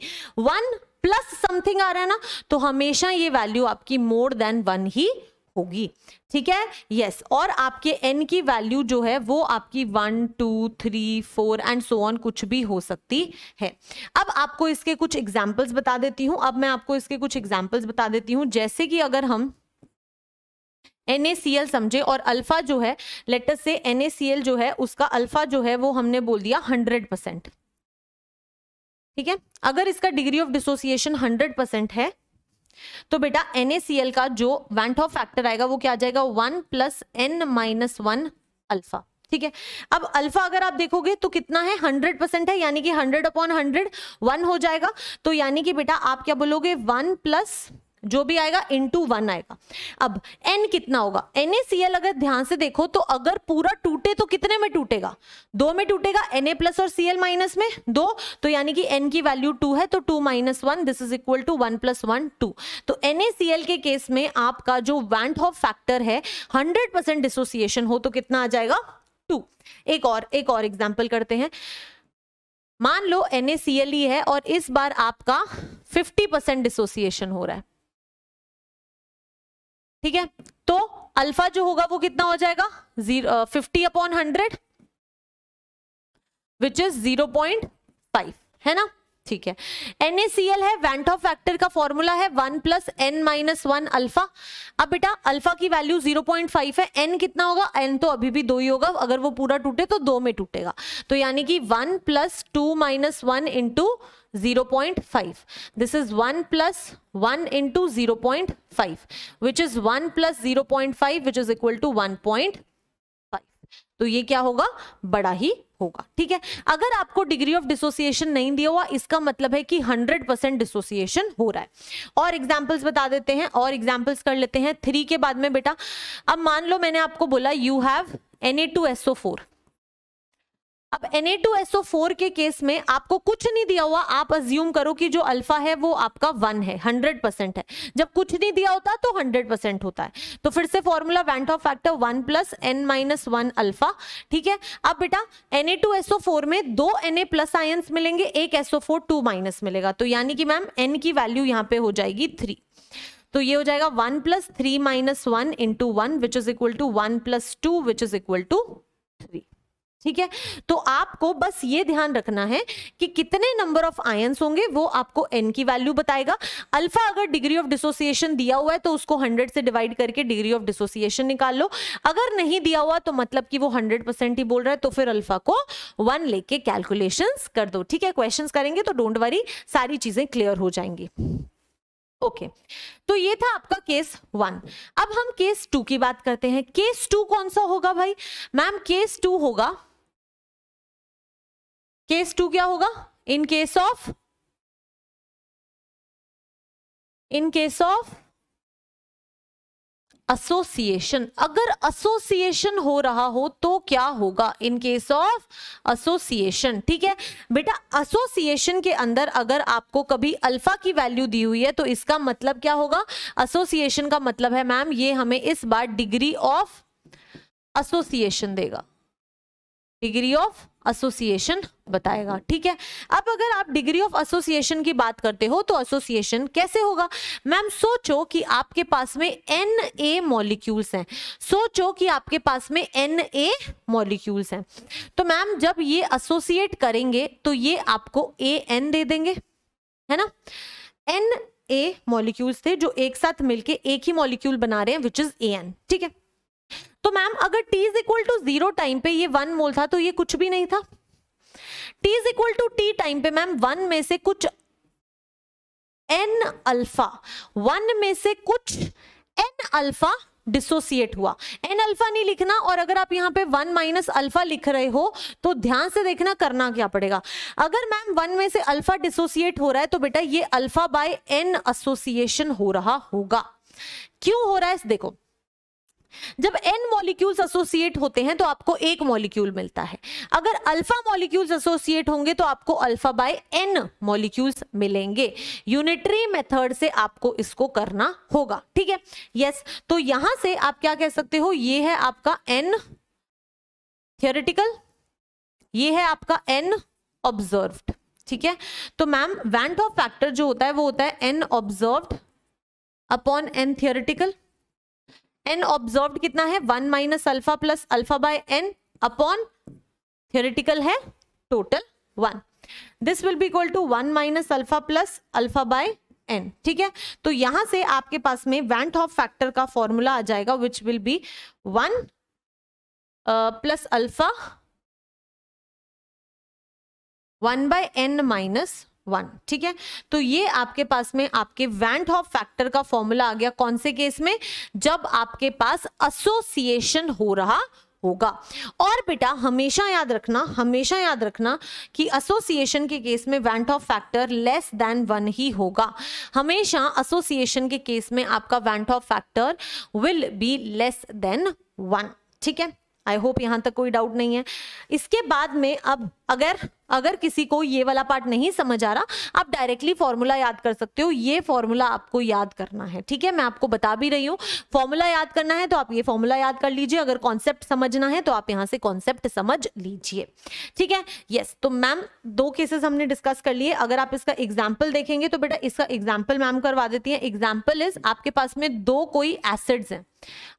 वन प्लस समथिंग आ रहा है ना तो हमेशा ये वैल्यू आपकी मोर देन वन ही होगी ठीक है यस और आपके एन की वैल्यू जो है वो आपकी one two three four and so on कुछ भी हो सकती है अब आपको इसके कुछ एग्जाम्पल्स बता देती हूँ अब मैं आपको इसके कुछ एग्जाम्पल्स बता देती हूँ जैसे कि अगर हम एन समझे और अल्फा जो है लेटर से एन जो है उसका अल्फा जो है वो हमने बोल दिया हंड्रेड परसेंट ठीक है अगर इसका degree of dissociation hundred percent है तो बेटा NaCl का जो वैंटो फैक्टर आएगा वो क्या आ जाएगा one plus n minus one alpha ठीक है अब अल्फा अगर आप देखोगे तो कितना है हंड्रेड परसेंट है यानी कि हंड्रेड अपॉन हंड्रेड वन हो जाएगा तो यानी कि बेटा आप क्या बोलोगे वन प्लस जो भी आएगा इंटू वन आएगा अब एन कितना होगा एन अगर ध्यान से देखो तो अगर पूरा टूटे तो कितने में टूटेगा दो में टूटेगा एन ए प्लस और सी एल माइनस में दो तो यानी कि एन की वैल्यू टू है तो two minus one this is equal to one plus one two तो एन के केस में आपका जो वैंट हॉफ फैक्टर है हंड्रेड परसेंट डिसोसिएशन हो तो कितना आ जाएगा टू एक और एक और एग्जाम्पल करते हैं मान लो एन ही है और इस बार आपका फिफ्टी परसेंट डिसोसिएशन हो रहा है ठीक है तो अल्फा जो होगा वो कितना हो जाएगा zero fifty upon hundred which is zero point five है ना ठीक है एल है वैंटॉफ फैक्टर का फॉर्मूला है one plus n minus one alpha अब बेटा अल्फा की वैल्यू जीरो पॉइंट फाइव है एन कितना होगा एन तो अभी भी दो ही होगा अगर वो पूरा टूटे तो दो में टूटेगा तो यानी कि one plus two minus one into 0.5 this is 1 plus 1 into 0.5 which is 1 plus 0.5 which is equal to 1.5 तो ये क्या होगा बड़ा ही होगा ठीक है अगर आपको डिग्री ऑफ डिसोसिएशन नहीं दिया हुआ इसका मतलब है कि 100 परसेंट डिसोसिएशन हो रहा है और एग्जाम्पल्स बता देते हैं और एग्जाम्पल्स कर लेते हैं थ्री के बाद में बेटा अब मान लो मैंने आपको बोला you have N A two O four अब Na2SO4 के केस में आपको कुछ नहीं दिया हुआ आप अज्यूम करो कि जो अल्फा है वो आपका वन है हंड्रेड परसेंट है जब कुछ नहीं दिया होता तो हंड्रेड परसेंट होता है तो फिर से formula van't Hoff factor one plus n minus one alpha ठीक है अब बेटा Na2SO4 में दो Na प्लस आयंस मिलेंगे एक SO4 टू माइनस मिलेगा तो यानी कि मैम एन की वैल्यू यहाँ पे हो जाएगी थ्री तो ये हो जाएगा one plus three minus one into one which is equal to one plus two which is equal to three ठीक है तो आपको बस ये ध्यान रखना है कि कितने नंबर ऑफ आयंस होंगे वो आपको एन की वैल्यू बताएगा अल्फा अगर डिग्री ऑफ डिसोसिएशन दिया हुआ है तो उसको 100 से डिवाइड करके डिग्री ऑफ डिसोसिएशन निकाल लो अगर नहीं दिया हुआ तो मतलब कि वो 100 परसेंट ही बोल रहा है तो फिर अल्फा को वन लेके कैलकुलेशन कर दो ठीक है क्वेश्चन करेंगे तो डोंट वरी सारी चीजें क्लियर हो जाएंगी ओके okay. तो ये था आपका केस वन अब हम केस टू की बात करते हैं केस टू कौन सा होगा भाई मैम केस टू होगा केस टू क्या होगा in case of in case of association अगर एसोसिएशन हो रहा हो तो क्या होगा इन केस ऑफ एसोसिएशन ठीक है बेटा एसोसिएशन के अंदर अगर आपको कभी अल्फा की वैल्यू दी हुई है तो इसका मतलब क्या होगा एसोसिएशन का मतलब है मैम ये हमें इस बार डिग्री ऑफ एसोसिएशन देगा डिग्री ऑफ एसोसिएशन बताएगा ठीक है अब अगर आप डिग्री ऑफ एसोसिएशन की बात करते हो तो एसोसिएशन कैसे होगा मैम सोचो कि आपके पास में एन ए मॉलिक्यूल्स हैं सोचो कि आपके पास में एन ए मॉलिक्यूल्स हैं तो मैम जब ये एसोसिएट करेंगे तो ये आपको ए एन दे देंगे है ना एन ए मॉलिक्यूल्स थे जो एक साथ मिलके एक ही मॉलिक्यूल बना रहे हैं विच इज ए एन ठीक है तो मैम अगर t is equal to zero time पे ये वन मोल था तो ये कुछ भी नहीं था t is equal to T time पे मैम वन में से कुछ एन अल्फा वन में से कुछ एन अल्फा डिसोसिएट हुआ एन अल्फा नहीं लिखना और अगर आप यहां पे वन माइनस अल्फा लिख रहे हो तो ध्यान से देखना करना क्या पड़ेगा अगर मैम वन में से अल्फा डिसोसिएट हो रहा है तो बेटा ये अल्फा बाय एन एसोसिएशन हो रहा होगा क्यों हो रहा है देखो जब n मॉलिक्यूल्स एसोसिएट होते हैं तो आपको एक मॉलिक्यूल मिलता है अगर अल्फा मॉलिक्यूल्स एसोसिएट होंगे तो आपको अल्फा बाय n मॉलिक्यूल्स मिलेंगे यूनिटरी मेथड से आपको इसको करना होगा ठीक है यस तो यहां से आप क्या कह सकते हो ये है आपका n थियोरिटिकल ये है आपका n ऑब्जर्व्ड ठीक है तो मैम वैंट ऑफ फैक्टर जो होता है वो होता है n observe upon n theoretical n observe कितना है one minus alpha plus alpha by n upon theoretical है total one this will be equal to one minus alpha plus alpha by n ठीक है तो यहां से आपके पास में वैंट ऑफ फैक्टर का फॉर्मूला आ जाएगा which will be one plus alpha one by n minus one ठीक है तो ये आपके पास में आपके वैंट ऑफ फैक्टर का फॉर्मूला आ गया कौन से केस में जब आपके पास एसोसिएशन हो रहा होगा और बेटा हमेशा याद रखना हमेशा याद रखना कि एसोसिएशन के केस में van't Hoff factor less than one ही होगा हमेशा एसोसिएशन के केस में आपका van't Hoff factor will be less than one ठीक है आई होप यहां तक कोई डाउट नहीं है इसके बाद में अब अगर अगर किसी को ये वाला पार्ट नहीं समझ आ रहा आप डायरेक्टली फॉर्मूला याद कर सकते हो ये फॉर्मूला आपको याद करना है ठीक है मैं आपको बता भी रही हूँ फॉर्मूला याद करना है तो आप ये फॉर्मूला याद कर लीजिए अगर कॉन्सेप्ट समझना है तो आप यहाँ से कॉन्सेप्ट समझ लीजिए ठीक है यस तो मैम दो केसेस हमने डिस्कस कर लिए अगर आप इसका एग्जाम्पल देखेंगे तो बेटा इसका एग्जाम्पल मैम करवा देती है एग्जाम्पल इज आपके पास में दो कोई एसिड्स हैं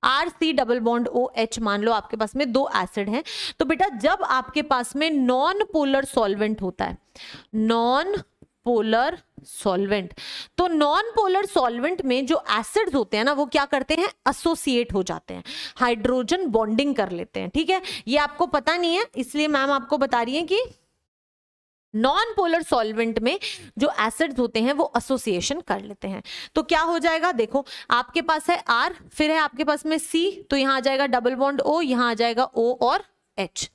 R C double bond O H मान लो आपके पास में दो एसिड हैं तो बेटा जब आपके पास में नॉन पोलर सॉल्ट सॉल्वेंट होता है नॉन पोलर सॉल्वेंट तो नॉन पोलर सॉल्वेंट में जो एसिड्स होते हैं ना वो क्या करते हैं एसोसिएट हो जाते हैं हाइड्रोजन बॉन्डिंग कर लेते हैं ठीक है ये आपको पता नहीं है इसलिए मैम आपको बता रही है कि नॉन पोलर सॉल्वेंट में जो एसिड्स होते हैं वो एसोसिएशन कर लेते हैं तो क्या हो जाएगा देखो आपके पास है आर फिर है आपके पास में सी तो यहाँ आ जाएगा डबल बॉन्ड ओ यहाँ आ जाएगा ओ और एच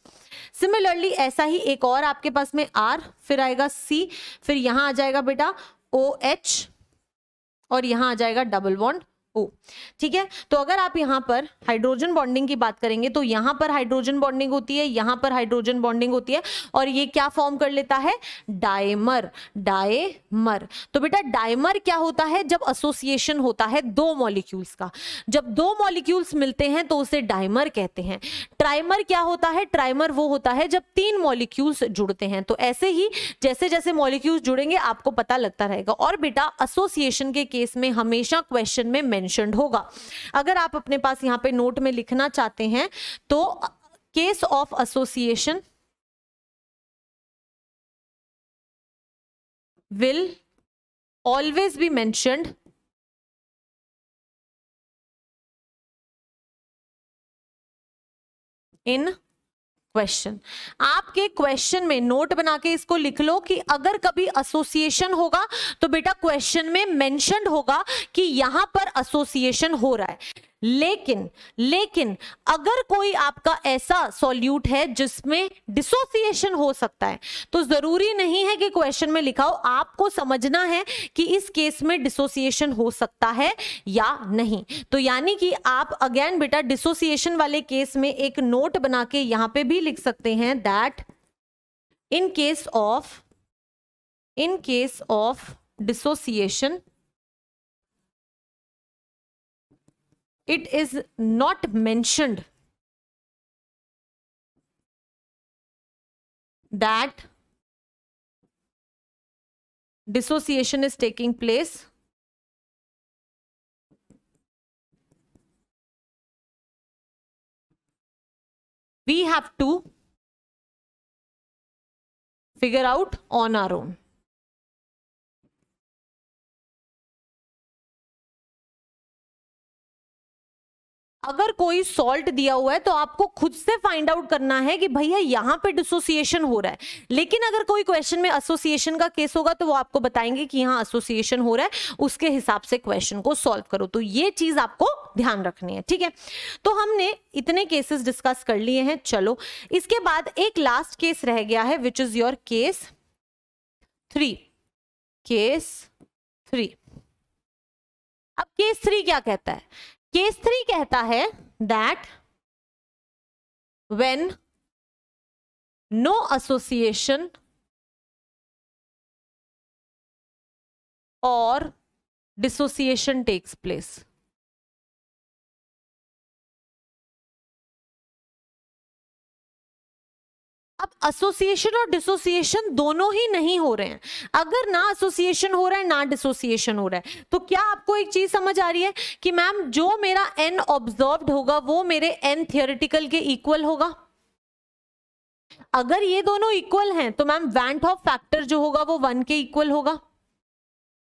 सिमिलरली ऐसा ही एक और आपके पास में आर फिर आएगा सी फिर यहां आ जाएगा बेटा ओ OH, एच और यहां आ जाएगा डबल बॉन्ड ओ ठीक है तो अगर आप यहाँ पर हाइड्रोजन बॉन्डिंग की बात करेंगे तो यहाँ पर हाइड्रोजन बॉन्डिंग होती है यहाँ पर हाइड्रोजन बॉन्डिंग होती है और ये क्या फॉर्म कर लेता है डायमर डायमर तो बेटा डायमर क्या होता है जब एसोसिएशन होता है दो मॉलिक्यूल्स का जब दो मॉलिक्यूल्स मिलते हैं तो उसे डायमर कहते हैं ट्राइमर क्या होता है ट्राइमर वो होता है जब तीन मॉलिक्यूल्स जुड़ते हैं तो ऐसे ही जैसे जैसे मॉलिक्यूल्स जुड़ेंगे आपको पता लगता रहेगा और बेटा एसोसिएशन के केस में हमेशा क्वेश्चन में मैंशनड होगा अगर आप अपने पास यहाँ पे नोट में लिखना चाहते हैं तो case of association will always be mentioned in question आपके क्वेश्चन में नोट बना के इसको लिख लो कि अगर कभी एसोसिएशन होगा तो बेटा क्वेश्चन में मेंशनड होगा कि यहां पर एसोसिएशन हो रहा है लेकिन लेकिन अगर कोई आपका ऐसा सॉल्यूट है जिसमें डिसोसिएशन हो सकता है तो जरूरी नहीं है कि क्वेश्चन में लिखा हो आपको समझना है कि इस केस में डिसोसिएशन हो सकता है या नहीं तो यानी कि आप अगेन बेटा डिसोसिएशन वाले केस में एक नोट बना के यहां पे भी लिख सकते हैं that in case of in case of dissociation it is not mentioned that dissociation is taking place we have to figure out on our own अगर कोई सॉल्ट दिया हुआ है तो आपको खुद से फाइंड आउट करना है कि भैया यहाँ पे डिसोसिएशन हो रहा है लेकिन अगर कोई क्वेश्चन में एसोसिएशन का केस होगा तो वो आपको बताएंगे कि यहाँ एसोसिएशन हो रहा है उसके हिसाब से क्वेश्चन को सॉल्व करो तो ये चीज आपको ध्यान रखनी है ठीक है तो हमने इतने केसेस डिस्कस कर लिए हैं चलो इसके बाद एक लास्ट केस रह गया है which is your case three case three अब केस थ्री क्या कहता है केस थ्री कहता है दैट वेन नो एसोसिएशन और डिसोसिएशन टेक्स प्लेस अब एसोसिएशन और डिसोसिएशन दोनों ही नहीं हो रहे हैं अगर ना एसोसिएशन हो रहा है ना डिसोसिएशन हो रहा है तो क्या आपको एक चीज समझ आ रही है कि मैम जो मेरा एन ऑब्जर्व होगा वो मेरे एन थियोरिटिकल के इक्वल होगा अगर ये दोनों इक्वल हैं तो मैम वैंट ऑफ फैक्टर जो होगा वो वन के इक्वल होगा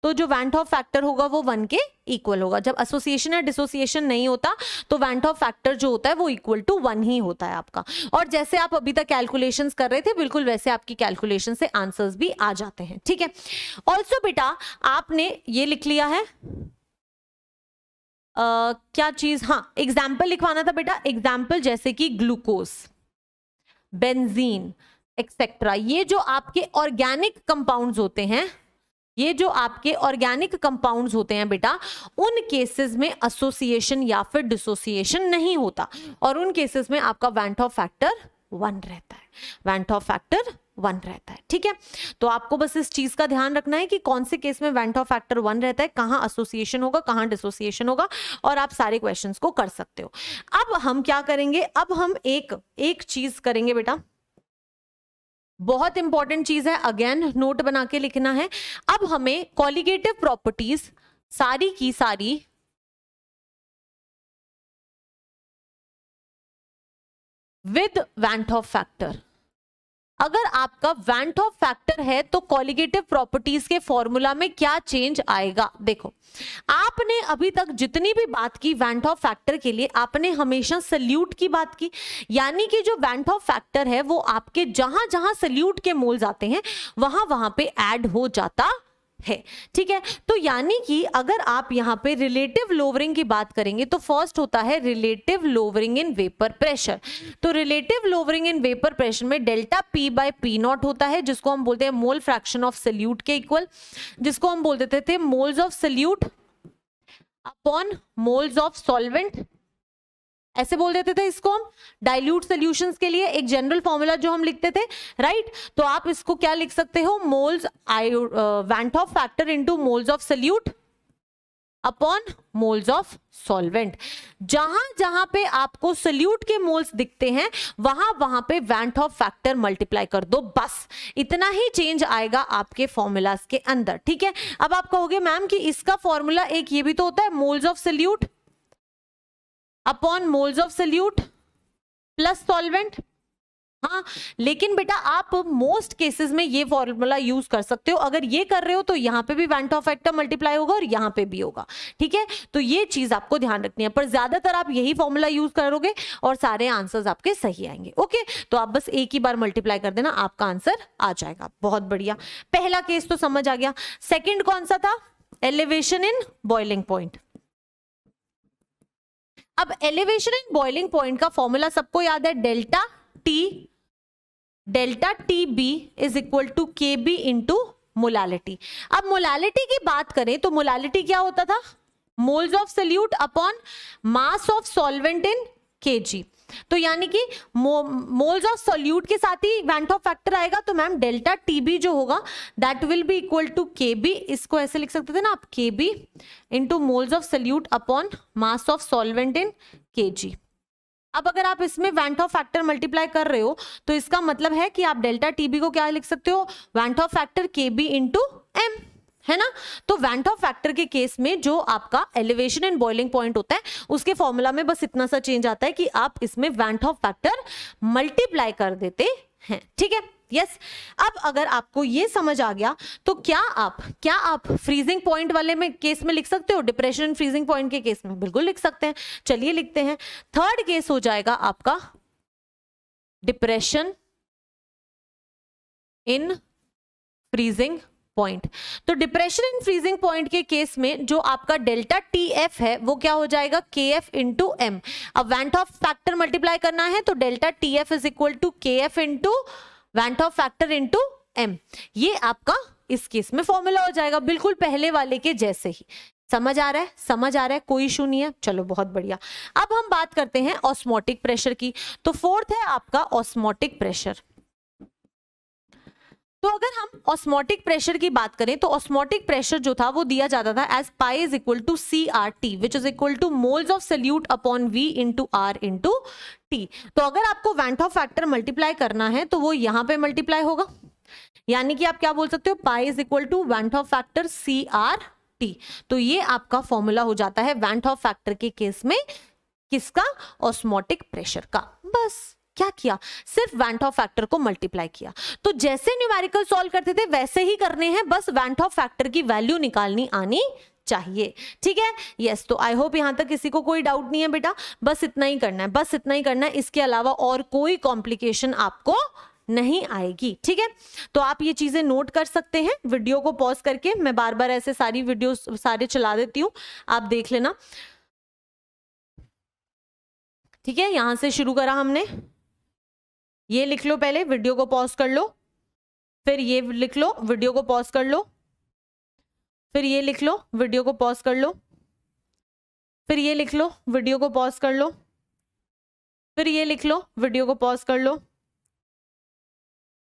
तो जो ऑफ फैक्टर होगा वो वन के इक्वल होगा जब एसोसिएशन या डिसोसिएशन नहीं होता तो ऑफ फैक्टर जो होता है वो इक्वल टू वन ही होता है आपका और जैसे आप अभी तक कैलकुलेशंस कर रहे थे बिल्कुल वैसे आपकी कैलकुलेशन से आंसर्स भी आ जाते हैं ठीक है ऑल्सो बेटा आपने ये लिख लिया है आ, क्या चीज हाँ एग्जाम्पल लिखवाना था बेटा एग्जाम्पल जैसे कि ग्लूकोज बेनजीन एक्सेट्रा ये जो आपके ऑर्गेनिक कंपाउंड होते हैं ये जो आपके ऑर्गेनिक कंपाउंड्स होते हैं बेटा उन केसेस में एसोसिएशन या फिर डिसोसिएशन नहीं होता और उन केसेस में आपका ऑफ फैक्टर वन रहता है ऑफ फैक्टर वन रहता है ठीक है तो आपको बस इस चीज का ध्यान रखना है कि कौन से केस में वेंट ऑफ फैक्टर वन रहता है कहाँ एसोसिएशन होगा कहाँ डिसोसिएशन होगा और आप सारे क्वेश्चंस को कर सकते हो अब हम क्या करेंगे अब हम एक एक चीज करेंगे बेटा बहुत इंपॉर्टेंट चीज है अगेन नोट बना के लिखना है अब हमें कॉलिगेटिव प्रॉपर्टीज सारी की सारी विद वैंट ऑफ फैक्टर अगर आपका ऑफ फैक्टर है तो कॉलिगेटिव प्रॉपर्टीज के फॉर्मूला में क्या चेंज आएगा देखो आपने अभी तक जितनी भी बात की ऑफ फैक्टर के लिए आपने हमेशा सल्यूट की बात की यानी कि जो ऑफ फैक्टर है वो आपके जहां जहां सल्यूट के मोल्स आते हैं वहां वहां पे ऐड हो जाता है ठीक है तो यानी कि अगर आप यहाँ पे रिलेटिव लोवरिंग की बात करेंगे तो फर्स्ट होता है relative lowering in vapour pressure तो relative lowering in vapour pressure में delta P by P naught होता है जिसको हम बोलते हैं मोल फ्रैक्शन ऑफ सल्यूट के इक्वल जिसको हम बोल देते थे moles of solute upon moles of solvent ऐसे बोल देते थे इसको हम डाइल्यूट सोल्यूशन के लिए एक जनरल फॉर्मूला जो हम लिखते थे राइट तो आप इसको क्या लिख सकते हो moles van't Hoff factor into moles of solute upon moles of solvent जहां जहां पे आपको सल्यूट के मोल्स दिखते हैं वहां वहां पे वैंट ऑफ फैक्टर मल्टीप्लाई कर दो बस इतना ही चेंज आएगा आपके फॉर्मूलाज के अंदर ठीक है अब आप कहोगे मैम कि इसका फॉर्मूला एक ये भी तो होता है moles of solute upon moles of solute plus solvent हाँ लेकिन बेटा आप मोस्ट केसेस में ये फॉर्मूला यूज कर सकते हो अगर ये कर रहे हो तो यहाँ पे भी वेंट ऑफ एक्टर मल्टीप्लाई होगा और यहाँ पे भी होगा ठीक है तो ये चीज आपको ध्यान रखनी है पर ज्यादातर आप यही फॉर्मूला यूज करोगे और सारे आंसर्स आपके सही आएंगे ओके तो आप बस एक ही बार मल्टीप्लाई कर देना आपका आंसर आ जाएगा बहुत बढ़िया पहला केस तो समझ आ गया सेकेंड कौन सा था एलिवेशन इन बॉइलिंग पॉइंट अब एलिवेशन एंड बॉइलिंग पॉइंट का फॉर्मूला सबको याद है delta t delta t b is equal to K b into molality अब मोलालिटी की बात करें तो मोलालिटी क्या होता था moles of solute upon mass of solvent in KG तो यानी कि मोल्स ऑफ सोल्यूट के साथ ही ऑफ फैक्टर आएगा तो मैम डेल्टा टीबी जो होगा that will be equal to K b इसको ऐसे लिख सकते थे ना आप K b into moles of solute upon mass of solvent in K G अब अगर आप इसमें ऑफ फैक्टर मल्टीप्लाई कर रहे हो तो इसका मतलब है कि आप डेल्टा टीबी को क्या लिख सकते हो of factor K b into m है ना तो वैंटॉप फैक्टर के केस में जो आपका एलिवेशन एंड बॉइलिंग पॉइंट होता है उसके फॉर्मूला में बस इतना सा चेंज आता है कि आप इसमें वैंटॉप फैक्टर मल्टीप्लाई कर देते हैं ठीक है यस yes. अब अगर आपको ये समझ आ गया तो क्या आप क्या आप फ्रीजिंग पॉइंट वाले में केस में लिख सकते हो डिप्रेशन एंड फ्रीजिंग पॉइंट के केस में बिल्कुल लिख सकते हैं चलिए लिखते हैं थर्ड केस हो जाएगा आपका डिप्रेशन इन फ्रीजिंग पॉइंट तो डिप्रेशन इन फ्रीजिंग पॉइंट के केस में जो आपका डेल्टा टी एफ है वो क्या हो जाएगा के एफ इंटू एम अब वेंट ऑफ फैक्टर मल्टीप्लाई करना है तो delta t f is equal to K F into van't Hoff factor into m ये आपका इस केस में फॉर्मूला हो जाएगा बिल्कुल पहले वाले के जैसे ही समझ आ रहा है समझ आ रहा है कोई इशू नहीं है चलो बहुत बढ़िया अब हम बात करते हैं ऑस्मोटिक प्रेशर की तो फोर्थ है आपका ऑस्मोटिक प्रेशर तो अगर हम ऑस्मोटिक प्रेशर की बात करें तो ऑस्मोटिक प्रेशर जो था वो दिया जाता था as pi is equal to C R T which is equal to moles of solute upon V into R into T तो अगर आपको वेंट ऑफ फैक्टर मल्टीप्लाई करना है तो वो यहाँ पे मल्टीप्लाई होगा यानी कि आप क्या बोल सकते हो pi is equal to van't Hoff factor C R T तो ये आपका फॉर्मूला हो जाता है वेंट ऑफ फैक्टर के केस में किसका ऑस्मोटिक प्रेशर का बस क्या किया सिर्फ ऑफ फैक्टर को मल्टीप्लाई किया तो जैसे न्यूमेरिकल सॉल्व करते थे वैसे ही करने हैं बस ऑफ फैक्टर की वैल्यू निकालनी आनी चाहिए ठीक है यस तो आई होप यहां तक किसी को कोई डाउट नहीं है बेटा बस इतना ही करना है बस इतना ही करना है इसके अलावा और कोई कॉम्प्लिकेशन आपको नहीं आएगी ठीक है तो आप ये चीज़ें नोट कर सकते हैं वीडियो को पॉज करके मैं बार बार ऐसे सारी वीडियो सारे चला देती हूं आप देख लेना ठीक है यहां से शुरू करा हमने ये लिख लो पहले वीडियो को पॉज कर लो फिर ये लिख लो वीडियो को पॉज कर लो फिर ये लिख लो वीडियो को पॉज कर लो फिर ये लिख लो वीडियो को पॉज कर लो फिर ये लिख लो वीडियो को पॉज कर लो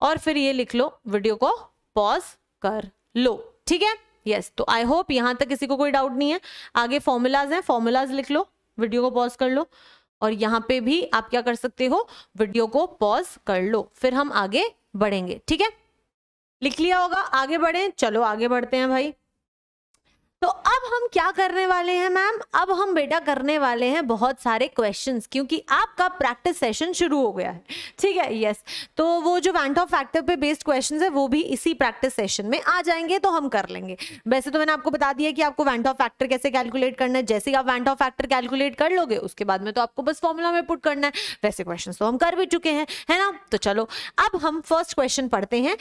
और फिर ये लिख लो वीडियो को पॉज कर लो ठीक है यस yes, तो आई होप यहां तक किसी को कोई डाउट नहीं है आगे फॉर्मूलाज हैं फॉर्मूलाज लिख लो वीडियो को पॉज कर लो और यहाँ पे भी आप क्या कर सकते हो वीडियो को पॉज कर लो फिर हम आगे बढ़ेंगे ठीक है लिख लिया होगा आगे बढ़े चलो आगे बढ़ते हैं भाई तो अब हम क्या करने वाले हैं मैम अब हम बेटा करने वाले हैं बहुत सारे क्वेश्चंस क्योंकि आपका प्रैक्टिस सेशन शुरू हो गया है ठीक है यस तो वो जो वैंट ऑफ फैक्टर पे बेस्ड क्वेश्चंस है वो भी इसी प्रैक्टिस सेशन में आ जाएंगे तो हम कर लेंगे वैसे तो मैंने आपको बता दिया कि आपको वैंट ऑफ फैक्टर कैसे कैलकुलेट करना है जैसे ही आप वैंट ऑफ फैक्टर कैलकुलेट कर लोगे उसके बाद में तो आपको बस फॉर्मुला में पुट करना है वैसे क्वेश्चन तो हम कर भी चुके हैं है ना तो चलो अब हम फर्स्ट क्वेश्चन पढ़ते हैं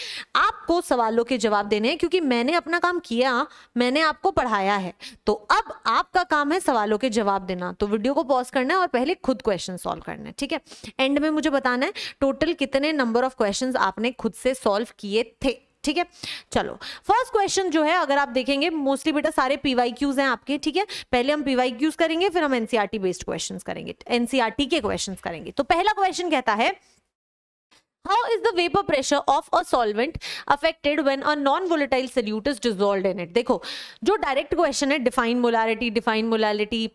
आपको सवालों के जवाब देने हैं क्योंकि मैंने अपना काम किया मैंने आपको पढ़ा पढ़ाया है तो अब आपका काम है सवालों के जवाब देना तो वीडियो को पॉज करना है और पहले खुद क्वेश्चन सॉल्व करना है ठीक है एंड में मुझे बताना है टोटल कितने नंबर ऑफ क्वेश्चन आपने खुद से सॉल्व किए थे ठीक है चलो फर्स्ट क्वेश्चन जो है अगर आप देखेंगे मोस्टली बेटा सारे पीवाई क्यूज हैं आपके ठीक है पहले हम पीवाई क्यूज करेंगे फिर हम एनसीआरटी बेस्ड क्वेश्चन करेंगे एनसीआरटी e के क्वेश्चन करेंगे तो पहला क्वेश्चन कहता है How is the vapor pressure of a solvent affected when a non-volatile solute is dissolved in it? देखो जो डायरेक्ट क्वेश्चन है define molarity define molality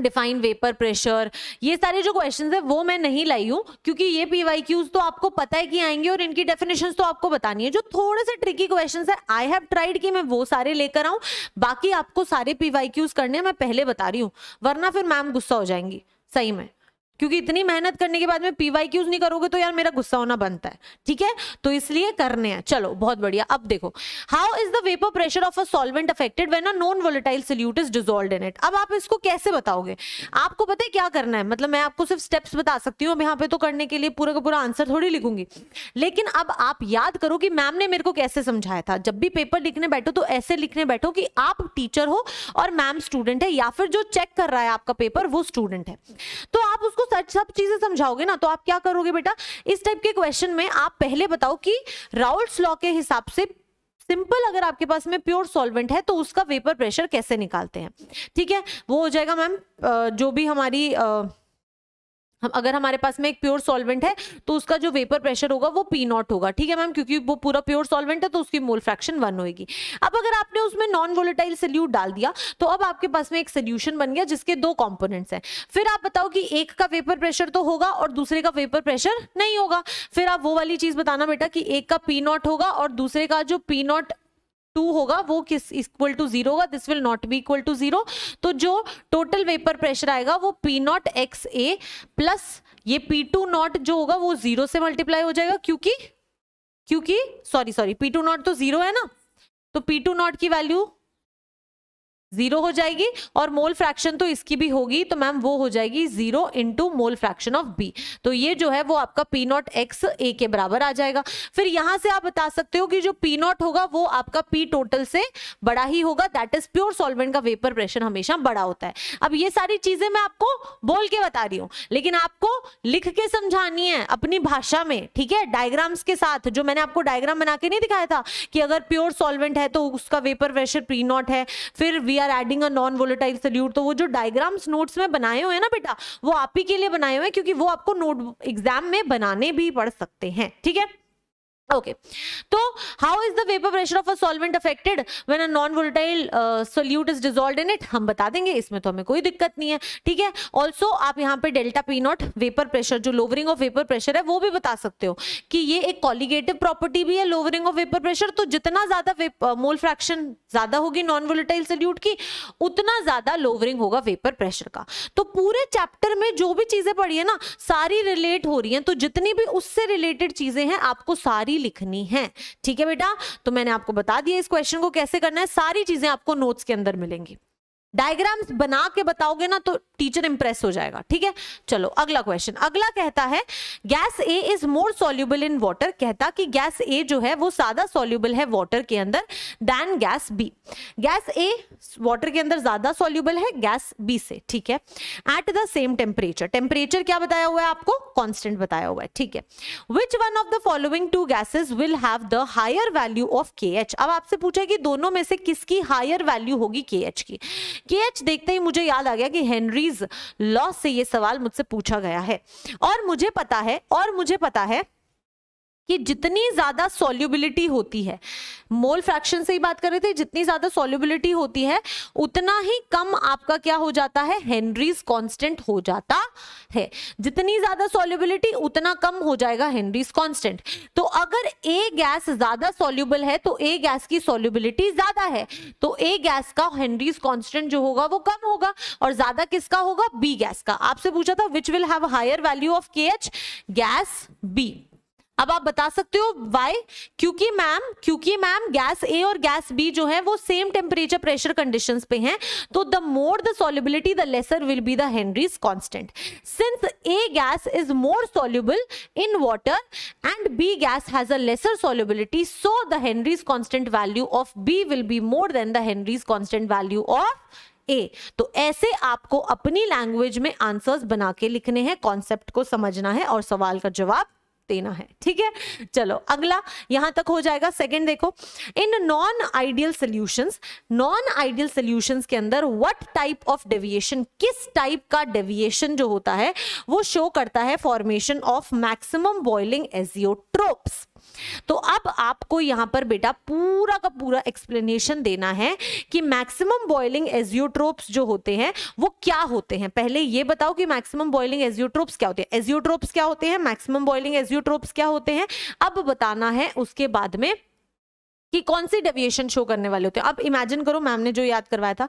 define vapour pressure ये सारे जो क्वेश्चन है वो मैं नहीं लाई हूँ क्योंकि ये पी वाई क्यूज तो आपको पता है कि आएंगे और इनकी डेफिनेशन तो आपको बतानी है जो थोड़े से ट्रिकी क्वेश्चन है आई हैव ट्राइड कि मैं वो सारे लेकर आऊँ बाकी आपको सारे पी वाई क्यूज करने मैं पहले बता रही हूँ वरना फिर मैम गुस्सा हो जाएंगी सही में क्योंकि इतनी मेहनत करने के बाद में पीवाई क्यूज नहीं करोगे तो यार मेरा गुस्सा होना बनता है ठीक है तो इसलिए करने हैं चलो बहुत बढ़िया अब देखो how is the vapour pressure of a solvent affected when a non volatile solute is dissolved in it अब आप इसको कैसे बताओगे आपको पता है क्या करना है मतलब मैं आपको सिर्फ स्टेप्स बता सकती हूँ अब यहाँ पे तो करने के लिए पूरा का पूरा आंसर थोड़ी लिखूंगी लेकिन अब आप याद करो कि मैम ने मेरे को कैसे समझाया था जब भी पेपर लिखने बैठो तो ऐसे लिखने बैठो कि आप टीचर हो और मैम स्टूडेंट है या फिर जो चेक कर रहा है आपका पेपर वो स्टूडेंट है तो आप उसको तो सब चीजें समझाओगे ना तो आप क्या करोगे बेटा इस टाइप के क्वेश्चन में आप पहले बताओ कि राउल्स लॉ के हिसाब से सिंपल अगर आपके पास में प्योर सॉल्वेंट है तो उसका वेपर प्रेशर कैसे निकालते हैं ठीक है वो हो जाएगा मैम जो भी हमारी आ, हम अगर हमारे पास में एक प्योर सॉल्वेंट है तो उसका जो वेपर प्रेशर होगा वो पी नॉट होगा ठीक है मैम क्योंकि वो पूरा प्योर सॉल्वेंट है तो उसकी मोल फ्रैक्शन वन होगी अब अगर आपने उसमें नॉन वोलेटाइल सल्यूट डाल दिया तो अब आपके पास में एक सोल्यूशन बन गया जिसके दो कॉम्पोनेंट्स हैं फिर आप बताओ कि एक का वेपर प्रेशर तो होगा और दूसरे का वेपर प्रेशर नहीं होगा फिर आप वो वाली चीज बताना बेटा कि एक का पी नॉट होगा और दूसरे का जो पी नॉट टू होगा वो किस इक्वल टू जीरो होगा this will not be equal to zero तो जो टोटल वेपर प्रेशर आएगा वो p naught x a plus ये पी टू नॉट जो होगा वो जीरो से मल्टीप्लाई हो जाएगा क्योंकि क्योंकि sorry sorry p two naught तो जीरो है ना तो पी टू नॉट की वैल्यू जीरो हो जाएगी और मोल फ्रैक्शन तो इसकी भी होगी तो मैम वो हो जाएगी zero into mole fraction of b तो ये जो है वो आपका पी नॉट एक्स ए के बराबर आ जाएगा फिर यहां से आप बता सकते हो कि जो पी नॉट होगा वो आपका पी टोटल से बड़ा ही होगा दैट इज प्योर सॉल्वेंट का वेपर प्रेशर हमेशा बड़ा होता है अब ये सारी चीजें मैं आपको बोल के बता रही हूँ लेकिन आपको लिख के समझानी है अपनी भाषा में ठीक है डायग्राम्स के साथ जो मैंने आपको डायग्राम बना के नहीं दिखाया था कि अगर प्योर सॉल्वेंट है तो उसका वेपर प्रेशर पी नॉट है फिर we are adding a non volatile solute तो वो जो डायग्राम्स नोट्स में बनाए हुए हैं ना बेटा वो आप ही के लिए बनाए हुए हैं क्योंकि वो आपको नोट एग्जाम में बनाने भी पड़ सकते हैं ठीक है ओके तो how is the vapour pressure of a solvent affected when a non volatile solute is dissolved in it हम बता देंगे इसमें तो हमें कोई दिक्कत नहीं है ठीक है ऑल्सो आप यहाँ पे delta P naught vapour pressure जो लोवरिंग ऑफ वेपर प्रेशर है वो भी बता सकते हो कि ये एक कॉलीगेटिव प्रॉपर्टी भी है लोवरिंग ऑफ वेपर प्रेशर तो जितना ज्यादा मोल फ्रैक्शन uh, ज्यादा होगी नॉन वोलेटाइल सोल्यूट की उतना ज्यादा लोवरिंग होगा वेपर प्रेशर का तो पूरे चैप्टर में जो भी चीजें पढ़ी है ना सारी रिलेट हो रही है तो जितनी भी उससे रिलेटेड चीजें हैं आपको सारी लिखनी है ठीक है बेटा तो मैंने आपको बता दिया इस क्वेश्चन को कैसे करना है सारी चीजें आपको नोट्स के अंदर मिलेंगी डायग्राम्स बना के बताओगे ना तो टीचर इंप्रेस हो जाएगा ठीक है चलो अगला क्वेश्चन अगला कहता है gas A is more soluble in water कहता कि गैस ए जो है वो ज्यादा सॉल्यूबल है वाटर के अंदर than gas B gas A water के अंदर ज्यादा सॉल्यूबल है गैस बी से ठीक है at the same temperature temperature क्या बताया हुआ है आपको कॉन्स्टेंट बताया हुआ है ठीक है which one of the following two gases will have the higher value of K अब आपसे पूछा कि दोनों में से किसकी हायर वैल्यू होगी के की के एच देखते ही मुझे याद आ गया कि हेनरीज लॉ से ये सवाल मुझसे पूछा गया है और मुझे पता है और मुझे पता है कि जितनी ज्यादा सॉल्युबिलिटी होती है मोल फ्रैक्शन से ही बात कर रहे थे जितनी ज्यादा सॉल्युबिलिटी होती है उतना ही कम आपका क्या हो जाता है हेनरीज कांस्टेंट हो जाता है जितनी ज्यादा सॉल्युबिलिटी उतना कम हो जाएगा हेनरीज कांस्टेंट तो अगर ए गैस ज्यादा सोल्यूबल है तो ए गैस की सॉल्युबिलिटी ज्यादा है तो ए गैस का हेनरीज कॉन्स्टेंट जो होगा वो कम होगा और ज्यादा किसका होगा बी गैस का आपसे पूछा था which will have higher value of K H gas B अब आप बता सकते हो वाई क्योंकि मैम क्योंकि मैम गैस ए और गैस बी जो है वो सेम टेम्परेचर प्रेशर कंडीशन पे हैं तो the more the solubility the lesser will be the Henry's constant since A gas is more soluble in water and B gas has a lesser solubility so the Henry's constant value of B will be more than the Henry's constant value of A तो ऐसे आपको अपनी language में answers बना के लिखने हैं concept को समझना है और सवाल का जवाब देना है ठीक है चलो अगला यहां तक हो जाएगा सेकंड देखो in non ideal solutions non ideal solutions के अंदर व्हाट टाइप ऑफ डेविएशन किस टाइप का डेविएशन जो होता है वो शो करता है formation of maximum boiling azeotropes तो अब आपको यहाँ पर बेटा पूरा का पूरा एक्सप्लेनेशन देना है कि मैक्सिमम बॉइलिंग एजियोट्रोप्स जो होते हैं वो क्या होते हैं पहले ये बताओ कि मैक्सिमम बॉइलिंग एजियोट्रोप्स क्या होते हैं एजियोट्रोप्स क्या होते हैं मैक्सिमम बॉइलिंग एजियोट्रोप्स क्या होते हैं अब बताना है उसके बाद में कि कौन सी डेविएशन शो करने वाले होते हैं अब इमेजिन करो मैम ने जो याद करवाया था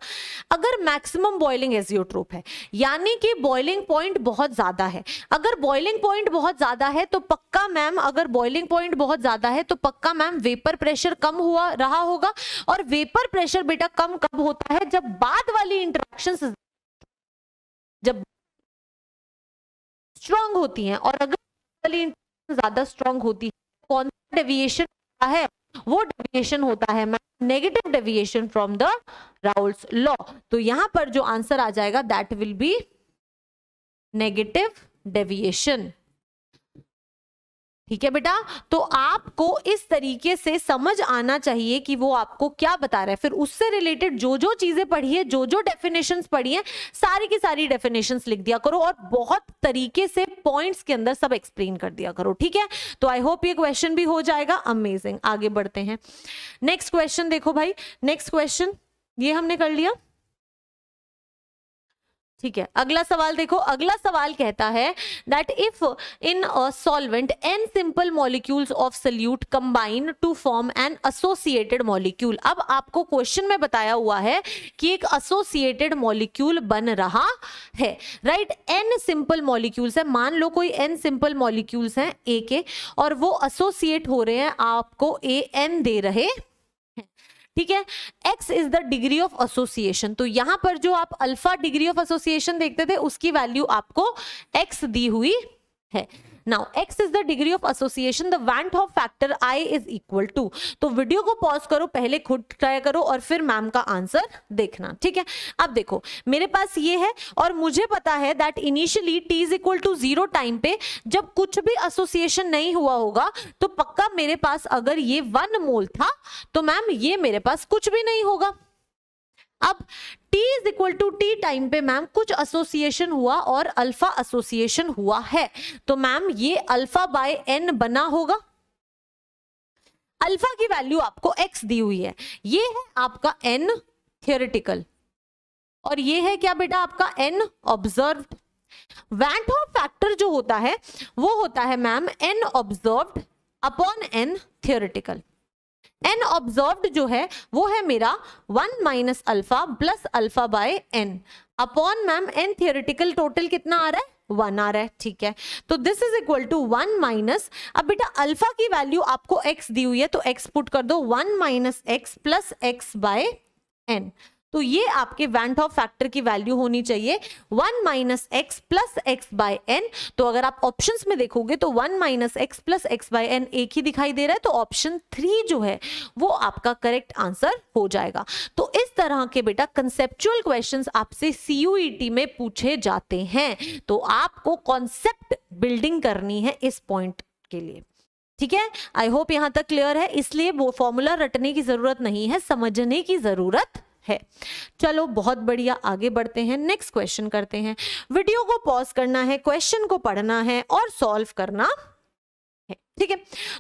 अगर मैक्सिमम बॉइलिंग एजियोट्रोप है यानी कि बॉइलिंग पॉइंट बहुत ज्यादा है अगर बॉइलिंग पॉइंट बहुत ज्यादा है तो पक्का मैम अगर बॉइलिंग पॉइंट बहुत ज्यादा है तो पक्का मैम वेपर प्रेशर कम हुआ रहा होगा और वेपर प्रेशर बेटा कम कब होता है जब बाद वाली इंट्रैक्शन जब स्ट्रांग होती हैं और अगर वाली ज्यादा स्ट्रांग होती है तो कौन सा डेविएशन है वो डेविएशन होता है negative deviation from the Raoult's law तो यहां पर जो आंसर आ जाएगा that will be negative deviation ठीक है बेटा तो आपको इस तरीके से समझ आना चाहिए कि वो आपको क्या बता रहा है फिर उससे रिलेटेड जो जो चीजें पढ़ी है जो जो डेफिनेशंस पढ़ी है सारी की सारी डेफिनेशंस लिख दिया करो और बहुत तरीके से पॉइंट्स के अंदर सब एक्सप्लेन कर दिया करो ठीक है तो आई होप ये क्वेश्चन भी हो जाएगा अमेजिंग आगे बढ़ते हैं नेक्स्ट क्वेश्चन देखो भाई नेक्स्ट क्वेश्चन ये हमने कर लिया ठीक है अगला सवाल देखो अगला सवाल कहता है that if in solvent n simple molecules of solute combine to form an associated molecule अब आपको क्वेश्चन में बताया हुआ है कि एक एसोसिएटेड मॉलिक्यूल बन रहा है राइट एन सिंपल मॉलिक्यूल्स है मान लो कोई एन सिंपल मॉलिक्यूल्स हैं ए के और वो एसोसिएट हो रहे हैं आपको ए एन दे रहे ठीक है X is the degree of association तो यहां पर जो आप अल्फा डिग्री ऑफ एसोसिएशन देखते थे उसकी वैल्यू आपको एक्स दी हुई है now X is the degree of association the van't Hoff factor i is equal to तो वीडियो को पॉज करो पहले खुद ट्राई करो और फिर मैम का आंसर देखना ठीक है अब देखो मेरे पास ये है और मुझे पता है that initially t is equal to zero time पे जब कुछ भी एसोसिएशन नहीं हुआ होगा तो पक्का मेरे पास अगर ये वन मोल था तो मैम ये मेरे पास कुछ भी नहीं होगा अब t is equal to T time पे मैम कुछ एसोसिएशन हुआ और अल्फा एसोसिएशन हुआ है तो मैम ये अल्फा बाय एन बना होगा अल्फा की वैल्यू आपको एक्स दी हुई है ये है आपका एन थियोरिटिकल और ये है क्या बेटा आपका एन ऑब्जर्व वैंट फैक्टर जो होता है वो होता है ma'am n observe upon n theoretical n observe जो है वो है मेरा one minus alpha plus alpha by n upon ma'am n theoretical total कितना आ रहा है वन आ रहा है ठीक है तो this is equal to one minus अब बेटा अल्फा की वैल्यू आपको एक्स दी हुई है तो एक्स पुट कर दो one minus X plus X by n तो ये आपके वैंट ऑफ फैक्टर की वैल्यू होनी चाहिए one minus X plus X by n तो अगर आप ऑप्शन में देखोगे तो one minus X plus X by n एक ही दिखाई दे रहा है तो ऑप्शन थ्री जो है वो आपका करेक्ट आंसर हो जाएगा तो इस तरह के बेटा कंसेप्चुअल क्वेश्चंस आपसे सी e में पूछे जाते हैं तो आपको कॉन्सेप्ट बिल्डिंग करनी है इस पॉइंट के लिए ठीक है आई होप यहां तक क्लियर है इसलिए वो फॉर्मूला रटने की जरूरत नहीं है समझने की जरूरत है चलो बहुत बढ़िया आगे बढ़ते हैं नेक्स्ट क्वेश्चन करते हैं वीडियो को पॉज करना है क्वेश्चन को पढ़ना है और सॉल्व करना है ठीक है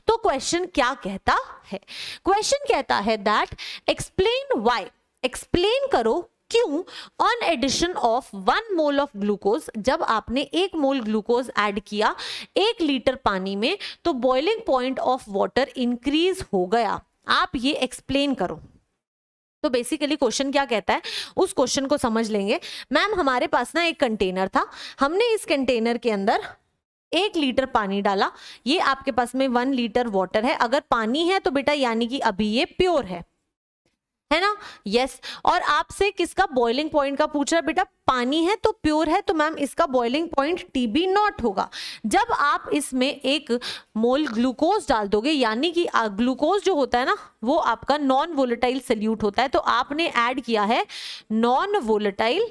तो क्वेश्चन क्या कहता है क्वेश्चन कहता है दैट एक्सप्लेन वाई एक्सप्लेन करो क्यों on addition of one mole of glucose जब आपने एक मोल ग्लूकोज ऐड किया एक लीटर पानी में तो boiling point of water increase हो गया आप ये एक्सप्लेन करो तो बेसिकली क्वेश्चन क्या कहता है उस क्वेश्चन को समझ लेंगे मैम हमारे पास ना एक कंटेनर था हमने इस कंटेनर के अंदर एक लीटर पानी डाला ये आपके पास में वन लीटर वाटर है अगर पानी है तो बेटा यानी कि अभी ये प्योर है है ना यस yes. और आपसे किसका बॉइलिंग पॉइंट का पूछ रहा बेटा पानी है तो प्योर है तो मैम इसका बॉइलिंग पॉइंट टीबी नॉट होगा जब आप इसमें एक मोल ग्लूकोज डाल दोगे यानी कि ग्लूकोज जो होता है ना वो आपका नॉन वोलेटाइल सल्यूट होता है तो आपने ऐड किया है नॉन वोलेटाइल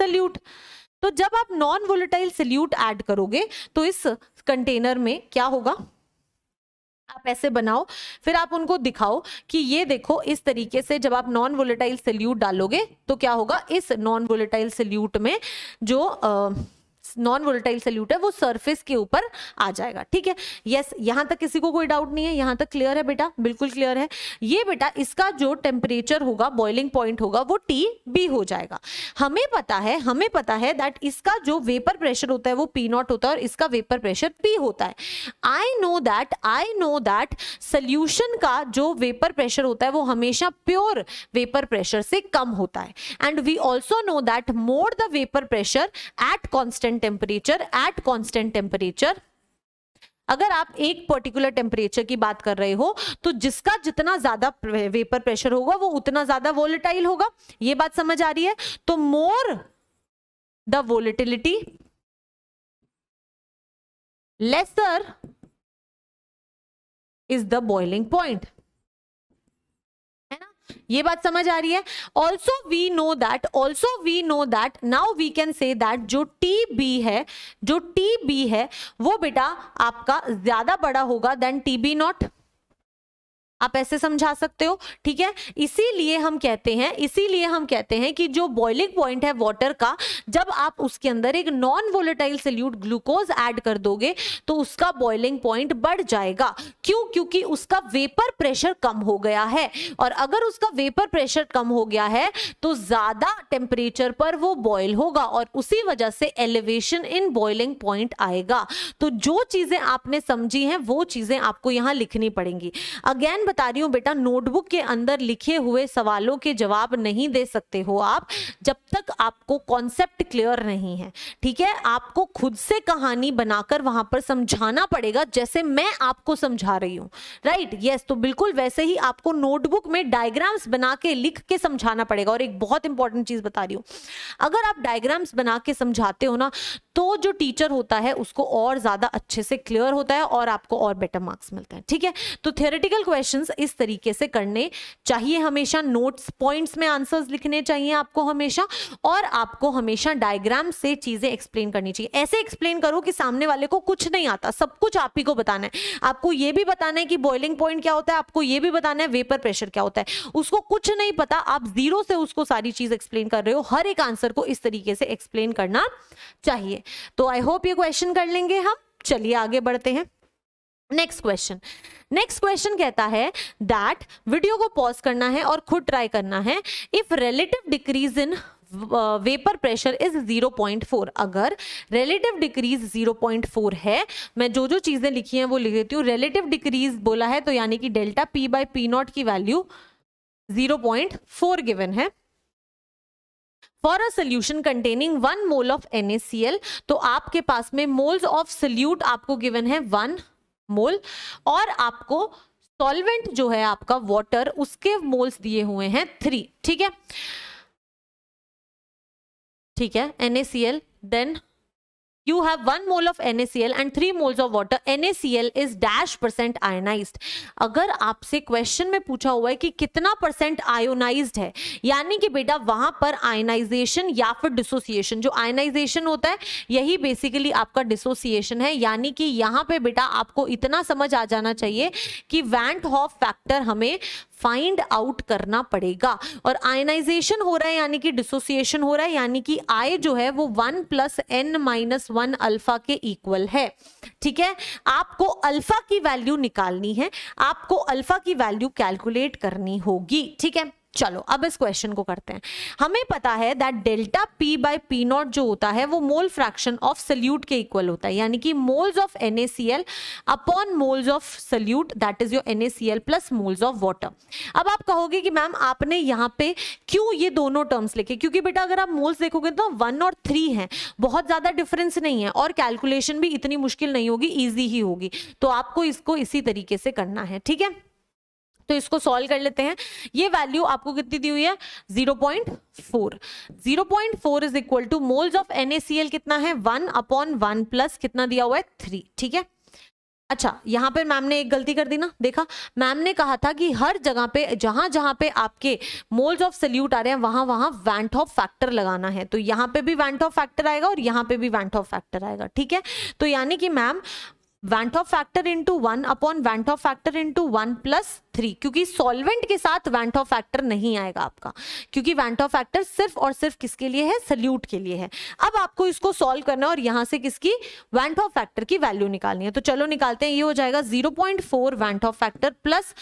सल्यूट तो जब आप नॉन वोलेटाइल सल्यूट ऐड करोगे तो इस कंटेनर में क्या होगा आप ऐसे बनाओ फिर आप उनको दिखाओ कि ये देखो इस तरीके से जब आप नॉन वोलेटाइल सल्यूट डालोगे तो क्या होगा इस नॉन वोलेटाइल सल्यूट में जो आ, नॉन वोलेटाइल सल्यूट है वो सरफेस के ऊपर आ जाएगा ठीक है यस यहां तक किसी को कोई डाउट नहीं है यहां तक क्लियर है बेटा बिल्कुल क्लियर है ये बेटा इसका जो टेम्परेचर होगा बॉइलिंग पॉइंट होगा वो टी बी हो जाएगा हमें पता है हमें पता है दैट इसका जो वेपर प्रेशर होता है वो पी नॉट होता है और इसका वेपर प्रेशर पी होता है I know that I know that solution का जो वेपर प्रेशर होता है वो हमेशा प्योर वेपर प्रेशर से कम होता है and we also know that more the vapour pressure at constant constant temperature at constant temperature अगर आप एक पर्टिकुलर टेम्परेचर की बात कर रहे हो तो जिसका जितना ज्यादा वेपर प्रेशर होगा वो उतना ज्यादा वोलेटाइल होगा ये बात समझ आ रही है तो more the volatility lesser is the boiling point ये बात समझ आ रही है also we know that also we know that now we can say that जो टी बी है जो टी बी है वो बेटा आपका ज्यादा बड़ा होगा देन टी बी नॉट आप ऐसे समझा सकते हो ठीक है इसीलिए हम कहते हैं इसीलिए हम कहते हैं कि जो बॉइलिंग पॉइंट है वाटर का जब आप उसके अंदर एक non volatile solute glucose add कर दोगे तो उसका बॉइलिंग पॉइंट बढ़ जाएगा क्यों क्योंकि उसका वेपर प्रेशर कम हो गया है और अगर उसका वेपर प्रेशर कम हो गया है तो ज्यादा टेम्परेचर पर वो बॉयल होगा और उसी वजह से एलिवेशन इन बॉइलिंग पॉइंट आएगा तो जो चीजें आपने समझी हैं वो चीजें आपको यहां लिखनी पड़ेंगी अगेन बता रही हूँ बेटा नोटबुक के अंदर लिखे हुए सवालों के जवाब नहीं दे सकते हो आप जब तक आपको कॉन्सेप्ट क्लियर नहीं है ठीक है आपको खुद से कहानी बनाकर वहां पर समझाना पड़ेगा जैसे मैं आपको समझा रही हूँ राइट यस तो बिल्कुल वैसे ही आपको नोटबुक में डायग्राम्स बना के लिख के समझाना पड़ेगा और एक बहुत इंपॉर्टेंट चीज बता रही हूँ अगर आप डायग्राम्स बना के समझाते हो ना तो जो टीचर होता है उसको और ज़्यादा अच्छे से क्लियर होता है और आपको और बेटर मार्क्स मिलते हैं ठीक है तो थेरेटिकल क्वेश्चन इस तरीके से करने चाहिए हमेशा नोट्स पॉइंट्स में आंसर्स लिखने चाहिए आपको हमेशा और आपको हमेशा डायग्राम से चीज़ें एक्सप्लेन करनी चाहिए ऐसे एक्सप्लेन करो कि सामने वाले को कुछ नहीं आता सब कुछ आप ही को बताना है आपको ये भी बताना है कि बॉइलिंग पॉइंट क्या होता है आपको ये भी बताना है वेपर प्रेशर क्या होता है उसको कुछ नहीं पता आप जीरो से उसको सारी चीज़ एक्सप्लेन कर रहे हो हर एक आंसर को इस तरीके से एक्सप्लेन करना चाहिए तो आई होप ये क्वेश्चन कर लेंगे हम चलिए आगे बढ़ते हैं नेक्स्ट क्वेश्चन नेक्स्ट क्वेश्चन कहता है दैट वीडियो को पॉज करना है और खुद ट्राई करना है if relative decrease in vapour pressure is 0.4 अगर रिलेटिव डिक्रीज 0.4 है मैं जो जो चीज़ें लिखी हैं वो लिख देती हूँ रिलेटिव डिक्रीज बोला है तो यानी कि delta P by P naught की वैल्यू 0.4 गिवन है for a solution containing one mole of NaCl तो आपके पास में मोल्स ऑफ सोल्यूट आपको गिवन है वन मोल और आपको सॉल्वेंट जो है आपका वॉटर उसके मोल्स दिए हुए हैं थ्री ठीक है ठीक है NaCl then you have one mole of NaCl and three moles of water NaCl is dash percent ionized अगर आपसे क्वेश्चन में पूछा हुआ है कि कितना परसेंट आयोनाइज्ड है यानी कि बेटा वहां पर आयोनाइजेशन या फिर डिसोसिएशन जो आयोनाइजेशन होता है यही बेसिकली आपका डिसोसिएशन है यानी कि यहाँ पे बेटा आपको इतना समझ आ जाना चाहिए कि वैंट हॉफ फैक्टर हमें फाइंड आउट करना पड़ेगा और आयनाइजेशन हो रहा है यानी कि डिसोसिएशन हो रहा है यानी कि आय जो है वो one plus n minus one alpha के इक्वल है ठीक है आपको अल्फा की वैल्यू निकालनी है आपको अल्फा की वैल्यू कैलकुलेट करनी होगी ठीक है चलो अब इस क्वेश्चन को करते हैं हमें पता है that delta P by P naught जो होता है वो मोल फ्रैक्शन ऑफ सल्यूट के इक्वल होता है यानी कि moles of L upon moles of solute that is your L plus moles of water अब आप कहोगे कि मैम आपने यहाँ पे क्यों ये दोनों टर्म्स लिखे क्योंकि बेटा अगर आप मोल्स देखोगे तो वन और थ्री है बहुत ज्यादा डिफरेंस नहीं है और कैलकुलेशन भी इतनी मुश्किल नहीं होगी ईजी ही होगी तो आपको इसको इसी तरीके से करना है ठीक है तो इसको सॉल्व कर लेते हैं ये वैल्यू आपको कितनी दी हुई है 0.4 0.4 is equal to moles of NaCl कितना है वन अपॉन वन प्लस कितना दिया हुआ है थ्री ठीक है अच्छा यहाँ पर मैम ने एक गलती कर दी ना देखा मैम ने कहा था कि हर जगह पे जहां जहां पे आपके मोल्स ऑफ सल्यूट आ रहे हैं वहां वहां वैंट ऑफ फैक्टर लगाना है तो यहाँ पे भी वैंट ऑफ फैक्टर आएगा और यहाँ पे भी वैंट ऑफ फैक्टर आएगा ठीक है तो यानी कि ma'am van't Hoff factor into one upon van't Hoff factor into one plus three क्योंकि सॉल्वेंट के साथ वैंट ऑफ फैक्टर नहीं आएगा आपका क्योंकि वैंट ऑफ फैक्टर सिर्फ और सिर्फ किसके लिए है सल्यूट के लिए है अब आपको इसको सॉल्व करना है और यहां से किसकी वैंट ऑफ फैक्टर की वैल्यू निकालनी है तो चलो निकालते हैं ये हो जाएगा zero point four van't Hoff factor plus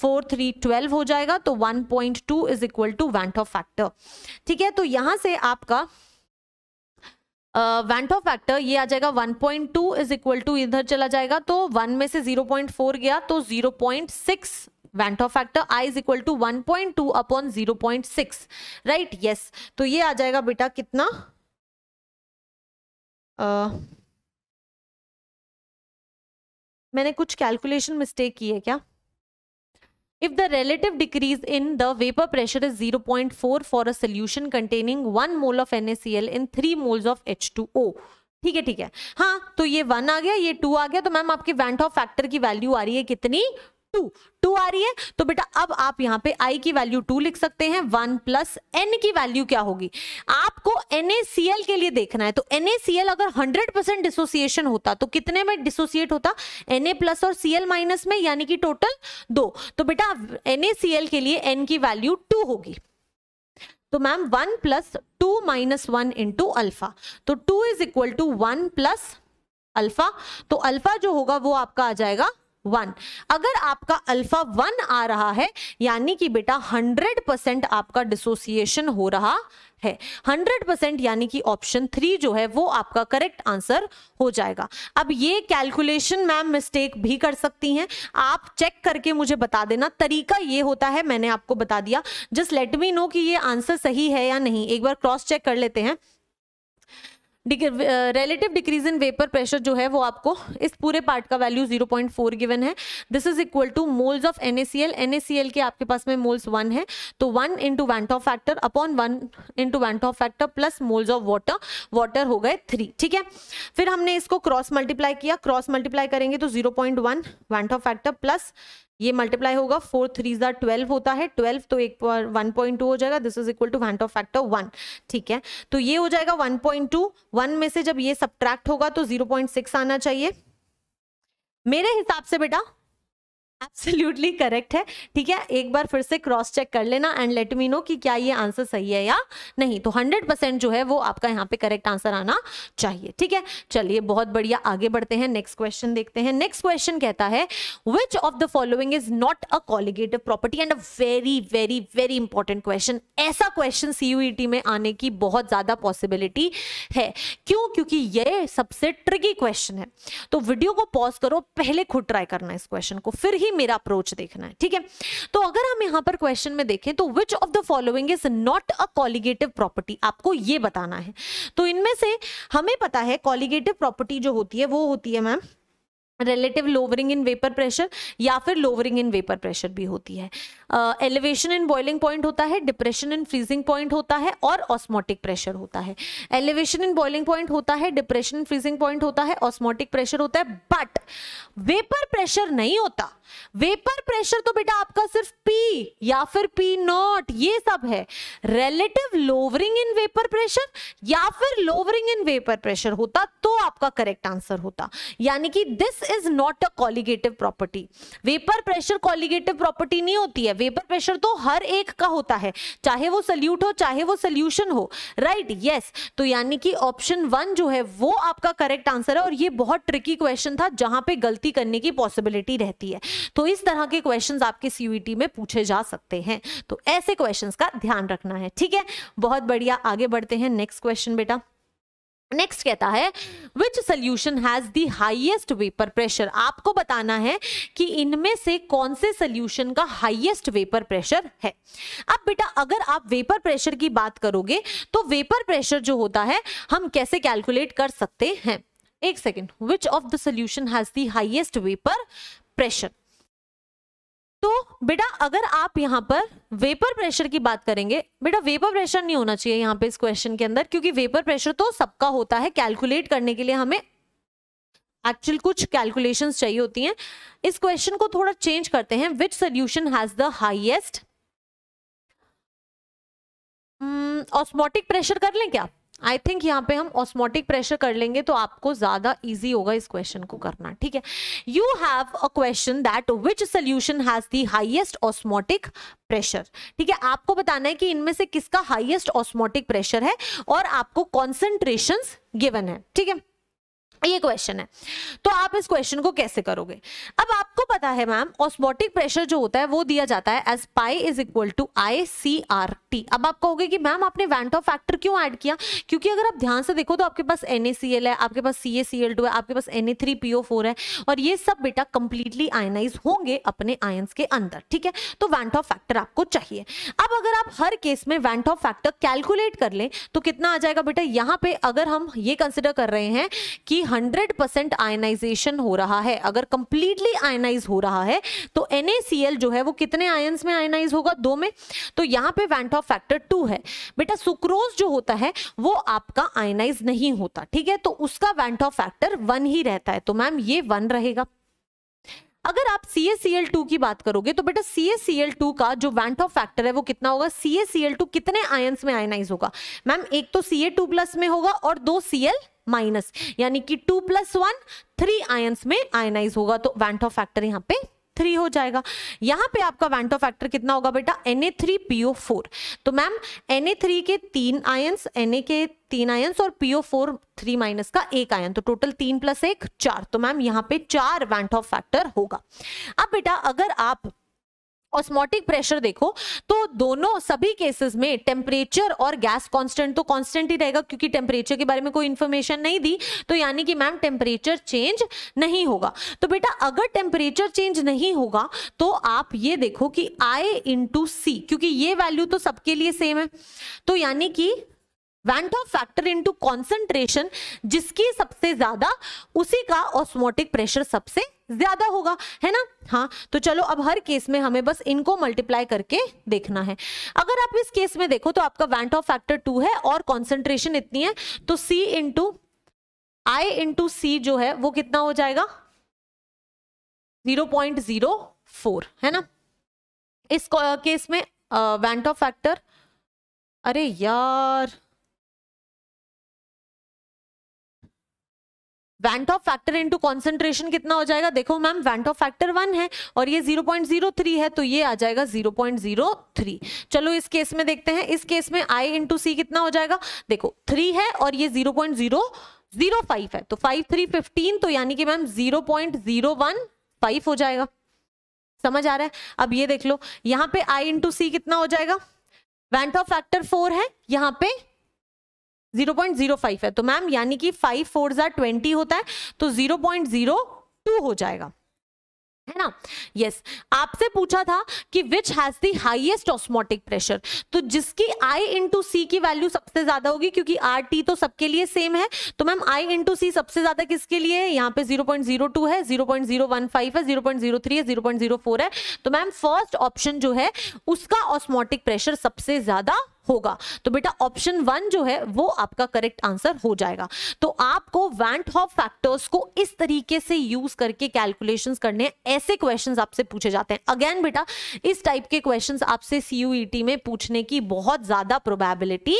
four three twelve हो जाएगा तो one point two is equal to van't Hoff factor ठीक है तो यहां से आपका वैंटो फैक्टर ये आ जाएगा 1.2 point two is equal to इधर चला जाएगा तो 1 में से 0.4 गया तो 0.6 van't Hoff factor i is equal to one point two upon zero point six right yes तो ये आ जाएगा बेटा कितना uh, मैंने कुछ कैलकुलेशन मिस्टेक की है क्या If the relative decrease in the vapor pressure is 0.4 for a solution containing 1 mole of NaCl in 3 moles of H2O. ठीक है ठीक है हाँ तो ये वन आ गया ये टू आ गया तो मैम आपकी वैंटॉफ फैक्टर की वैल्यू आ रही है कितनी टू टू आ रही है तो बेटा अब आप यहाँ पे आई की वैल्यू टू लिख सकते हैं वन प्लस एन की वैल्यू क्या होगी आपको NaCl के लिए देखना है तो एल अगर हंड्रेड परसेंट डिसोसिएशन होता तो कितने में डिसोसिएट होता एनए प्लस और सीएल माइनस में यानी कि टोटल दो तो बेटा NaCl के लिए एन की वैल्यू टू होगी तो ma'am one plus two minus one into alpha तो two is equal to one plus alpha तो अल्फा जो होगा वो आपका आ जाएगा वन अगर आपका अल्फा वन आ रहा है यानी कि बेटा हंड्रेड परसेंट आपका डिसोसिएशन हो रहा है हंड्रेड परसेंट यानी कि ऑप्शन थ्री जो है वो आपका करेक्ट आंसर हो जाएगा अब ये कैलकुलेशन मैम मिस्टेक भी कर सकती हैं आप चेक करके मुझे बता देना तरीका ये होता है मैंने आपको बता दिया जस्ट लेट मी नो कि ये आंसर सही है या नहीं एक बार क्रॉस चेक कर लेते हैं relative decrease in vapour pressure जो है वो आपको इस पूरे पार्ट का वैल्यू 0.4 गिवन है this is equal to moles of C NaCl के आपके पास में मोल्स वन है तो one into Hoff factor upon one into Hoff factor plus moles of water water हो गए थ्री ठीक है फिर हमने इसको क्रॉस मल्टीप्लाई किया क्रॉस मल्टीप्लाई करेंगे तो zero point one Hoff factor plus ये मल्टीप्लाई होगा फोर थ्री जार ट्वेल्व होता है ट्वेल्व तो एक वन पॉइंट टू हो जाएगा this is equal to van't Hoff factor one ठीक है तो ये हो जाएगा वन पॉइंट टू वन में से जब ये सब्ट्रैक्ट होगा तो जीरो पॉइंट सिक्स आना चाहिए मेरे हिसाब से बेटा एब्सोल्युटली करेक्ट है ठीक है एक बार फिर से क्रॉस चेक कर लेना एंड लेट मी नो कि क्या ये आंसर सही है या नहीं तो 100 परसेंट जो है वो आपका यहाँ पे करेक्ट आंसर आना चाहिए ठीक है चलिए बहुत बढ़िया आगे बढ़ते हैं नेक्स्ट क्वेश्चन देखते हैं नेक्स्ट क्वेश्चन कहता है which of the following is not a colligative property and a very very very important question ऐसा क्वेश्चन सी e में आने की बहुत ज्यादा पॉसिबिलिटी है क्यों क्योंकि ये सबसे ट्रिकी क्वेश्चन है तो वीडियो को पॉज करो पहले खुद ट्राई करना इस क्वेश्चन को फिर ही ही मेरा अप्रोच देखना है ठीक है तो अगर हम यहां पर क्वेश्चन में देखें तो which of the following is not a colligative property आपको ये बताना है तो इनमें से हमें पता है कॉलिगेटिव प्रॉपर्टी जो होती है वो होती है ma'am relative lowering in vapour pressure या फिर लोवरिंग इन वेपर प्रेशर भी होती है एलिवेशन इन बॉइलिंग पॉइंट होता है डिप्रेशन इन फ्रीजिंग पॉइंट होता है और ऑस्मोटिक प्रेशर होता है एलिवेशन इन बॉइलिंग पॉइंट होता है डिप्रेशन इन फ्रीजिंग पॉइंट होता है ऑस्मोटिक प्रेशर होता है बट वेपर प्रेशर नहीं होता वेपर प्रेशर तो बेटा आपका सिर्फ पी या फिर पी नॉट ये सब है relative lowering in vapour pressure या फिर लोवरिंग इन वेपर प्रेशर होता तो आपका करेक्ट आंसर होता यानी कि this is not a colligative property vapour pressure colligative property नहीं होती है वेपर प्रेशर तो हर एक का होता है चाहे वो सल्यूट हो चाहे वो सोल्यूशन हो राइट right? Yes yes. तो यानी कि ऑप्शन वन जो है वो आपका करेक्ट आंसर है और ये बहुत ट्रिकी क्वेश्चन था जहां पे गलती करने की पॉसिबिलिटी रहती है तो इस तरह के क्वेश्चन आपके सीयूटी e में पूछे जा सकते हैं तो ऐसे क्वेश्चन का ध्यान रखना है ठीक है बहुत बढ़िया आगे बढ़ते हैं नेक्स्ट क्वेश्चन बेटा नेक्स्ट कहता है which solution has the highest vapour pressure आपको बताना है कि इनमें से कौन से सोल्यूशन का हाइएस्ट वेपर प्रेशर है अब बेटा अगर आप वेपर प्रेशर की बात करोगे तो वेपर प्रेशर जो होता है हम कैसे कैलकुलेट कर सकते हैं एक second which of the solution has the highest vapour pressure तो बेटा अगर आप यहाँ पर वेपर प्रेशर की बात करेंगे बेटा वेपर प्रेशर नहीं होना चाहिए यहाँ पे इस क्वेश्चन के अंदर क्योंकि वेपर प्रेशर तो सबका होता है कैलकुलेट करने के लिए हमें एक्चुअल कुछ कैलकुलेशन चाहिए होती हैं इस क्वेश्चन को थोड़ा चेंज करते हैं which solution has the highest osmotic pressure कर लें क्या आई थिंक यहाँ पे हम ऑस्मोटिक प्रेशर कर लेंगे तो आपको ज्यादा ईजी होगा इस क्वेश्चन को करना ठीक है you have a question that which solution has the highest osmotic pressure ठीक है आपको बताना है कि इनमें से किसका हाइएस्ट ऑस्मोटिक प्रेशर है और आपको कॉन्सेंट्रेशन गिवन है ठीक है ये क्वेश्चन है तो आप इस क्वेश्चन को कैसे करोगे अब आपको पता है मैम ऑस्मोटिक प्रेशर जो होता है वो दिया जाता है as pi is equal to i C R T अब आप कहोगे कि मैम आपने वैंट ऑफ फैक्टर क्यों ऐड किया क्योंकि अगर आप ध्यान से देखो तो आपके पास एन है आपके पास सी है आपके पास एन है और ये सब बेटा कंप्लीटली आयनाइज होंगे अपने आयन्स के अंदर ठीक है तो वैंट ऑफ फैक्टर आपको चाहिए अब अगर आप हर केस में वैंट ऑफ फैक्टर कैलकुलेट कर लें तो कितना आ जाएगा बेटा यहाँ पे अगर हम ये कंसिडर कर रहे हैं कि हंड्रेड परसेंट आयनाइजेशन हो रहा है अगर कंप्लीटली आयनाइज हो रहा है तो NaCl जो है वो कितने आयंस में आयनाइज होगा दो में तो यहाँ पे वैंट ऑफ फैक्टर टू है बेटा सुक्रोज जो होता है वो आपका आयनाइज नहीं होता ठीक है तो उसका वैंट ऑफ फैक्टर वन ही रहता है तो मैम ये वन रहेगा अगर आप C S C L two की बात करोगे तो बेटा C S C L two का जो ऑफ फैक्टर है वो कितना होगा C S C L two कितने आयंस में आयनाइज होगा मैम एक तो सी ए टू प्लस में होगा और दो सी एल माइनस यानी कि two plus one three ions में आयनाइज होगा तो ऑफ फैक्टर यहाँ पे थ्री हो जाएगा यहाँ पे आपका वैंटो फैक्टर कितना होगा बेटा एन तो मैम एन के तीन आयंस एन ए के तीन आयंस और पीओ फोर थ्री माइनस का एक आयन तो टोटल तीन प्लस एक चार तो मैम यहाँ पे चार वैंटो फैक्टर होगा अब बेटा अगर आप ऑस्मोटिक प्रेशर देखो तो दोनों सभी केसेस में टेम्परेचर और गैस कांस्टेंट तो कांस्टेंट ही रहेगा क्योंकि टेम्परेचर के बारे में कोई इन्फॉर्मेशन नहीं दी तो यानी कि मैम टेम्परेचर चेंज नहीं होगा तो बेटा अगर टेम्परेचर चेंज नहीं होगा तो आप ये देखो कि आई इंटू सी क्योंकि ये वैल्यू तो सबके लिए सेम है तो यानी कि वैंटॉफ फैक्टर इनटू कॉन्सेंट्रेशन जिसकी सबसे ज्यादा उसी का ऑस्मोटिक प्रेशर सबसे ज्यादा होगा है ना हाँ तो चलो अब हर केस में हमें बस इनको मल्टीप्लाई करके देखना है अगर आप इस केस में देखो तो आपका वैंट ऑफ फैक्टर टू है और कॉन्सेंट्रेशन इतनी है तो सी इंटू आई इंटू सी जो है वो कितना हो जाएगा जीरो पॉइंट जीरो फोर है ना इस केस में वैंट ऑफ फैक्टर अरे यार van't Hoff factor into concentration कितना हो जाएगा देखो ma'am van't Hoff factor one है और ये 0.03 है तो ये आ जाएगा 0.03 चलो इस केस में देखते हैं इस केस में आई इंटू सी कितना हो जाएगा देखो थ्री है और ये 0.005 है तो फाइव थ्री फिफ्टीन तो यानी कि मैम 0.015 हो जाएगा समझ आ रहा है अब ये देख लो यहाँ पे आई इंटू सी कितना हो जाएगा वैंट ऑफ फैक्टर फोर है यहाँ पे 0.05 है तो मैम यानी कि फाइव फोर जार ट्वेंटी होता है तो 0.02 हो जाएगा है ना यस yes. आपसे पूछा था कि which has the highest osmotic pressure तो जिसकी आई इंटू सी की वैल्यू सबसे ज्यादा होगी क्योंकि आर टी तो सबके लिए सेम है तो मैम आई इंटू सी सबसे ज्यादा किसके लिए है यहाँ पे 0.02 है 0.015 है 0.03 है 0.04 है तो मैम फर्स्ट ऑप्शन जो है उसका ऑस्मोटिक प्रेशर सबसे ज्यादा होगा तो बेटा ऑप्शन वन जो है वो आपका करेक्ट आंसर हो जाएगा तो आपको वैंट हॉफ फैक्टर्स को इस तरीके से यूज करके कैलकुलेशन करने ऐसे क्वेश्चन आपसे पूछे जाते हैं अगेन बेटा इस टाइप के क्वेश्चन आपसे सीयूईटी e में पूछने की बहुत ज्यादा प्रोबेबिलिटी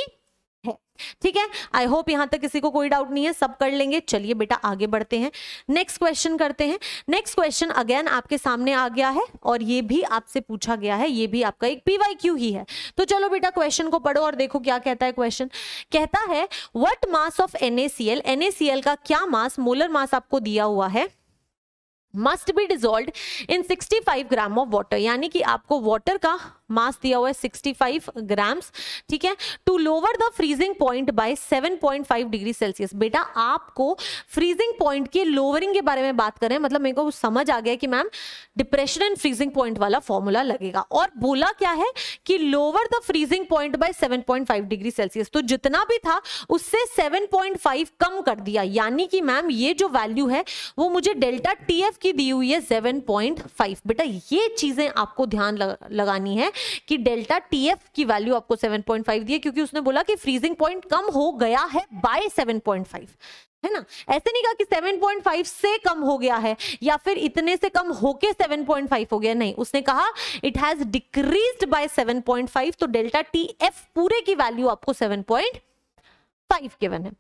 ठीक है आई होप यहां तक किसी को कोई डाउट नहीं है सब कर लेंगे चलिए बेटा आगे बढ़ते हैं नेक्स्ट क्वेश्चन करते हैं नेक्स्ट क्वेश्चन अगेन आपके सामने आ गया है और ये भी आपसे पूछा गया है ये भी आपका एक पीवाई क्यू ही है तो चलो बेटा क्वेश्चन को पढ़ो और देखो क्या कहता है क्वेश्चन कहता है what mass of NaCl NaCl का क्या मास मोलर मास आपको दिया हुआ है must be dissolve in 65 gram of water यानी कि आपको वॉटर का मास दिया हुआ है 65 ग्राम्स ठीक है to lower the freezing point by 7.5 degree Celsius बेटा आपको फ्रीजिंग पॉइंट के लोअरिंग के बारे में बात करें मतलब मेरे को समझ आ गया कि ma'am depression and freezing point वाला फॉर्मूला लगेगा और बोला क्या है कि lower the freezing point by 7.5 degree Celsius तो जितना भी था उससे 7.5 कम कर दिया यानी कि मैम ये जो वैल्यू है वो मुझे डेल्टा एफ की दी हुई है फाइव बेटा ये चीजें आपको ध्यान लगानी है कि डेल्टा टीएफ की वैल्यू आपको 7.5 दी है क्योंकि उसने बोला कि फ्रीजिंग पॉइंट कम हो गया है बाय 7.5 है ना ऐसे नहीं कहा कि 7.5 से कम हो गया है या फिर इतने से कम होके 7.5 हो गया नहीं उसने कहा इट हैज डिक्रीज बाय 7.5 तो डेल्टा टी एफ पूरे की वैल्यू आपको 7.5 फाइव गिवन है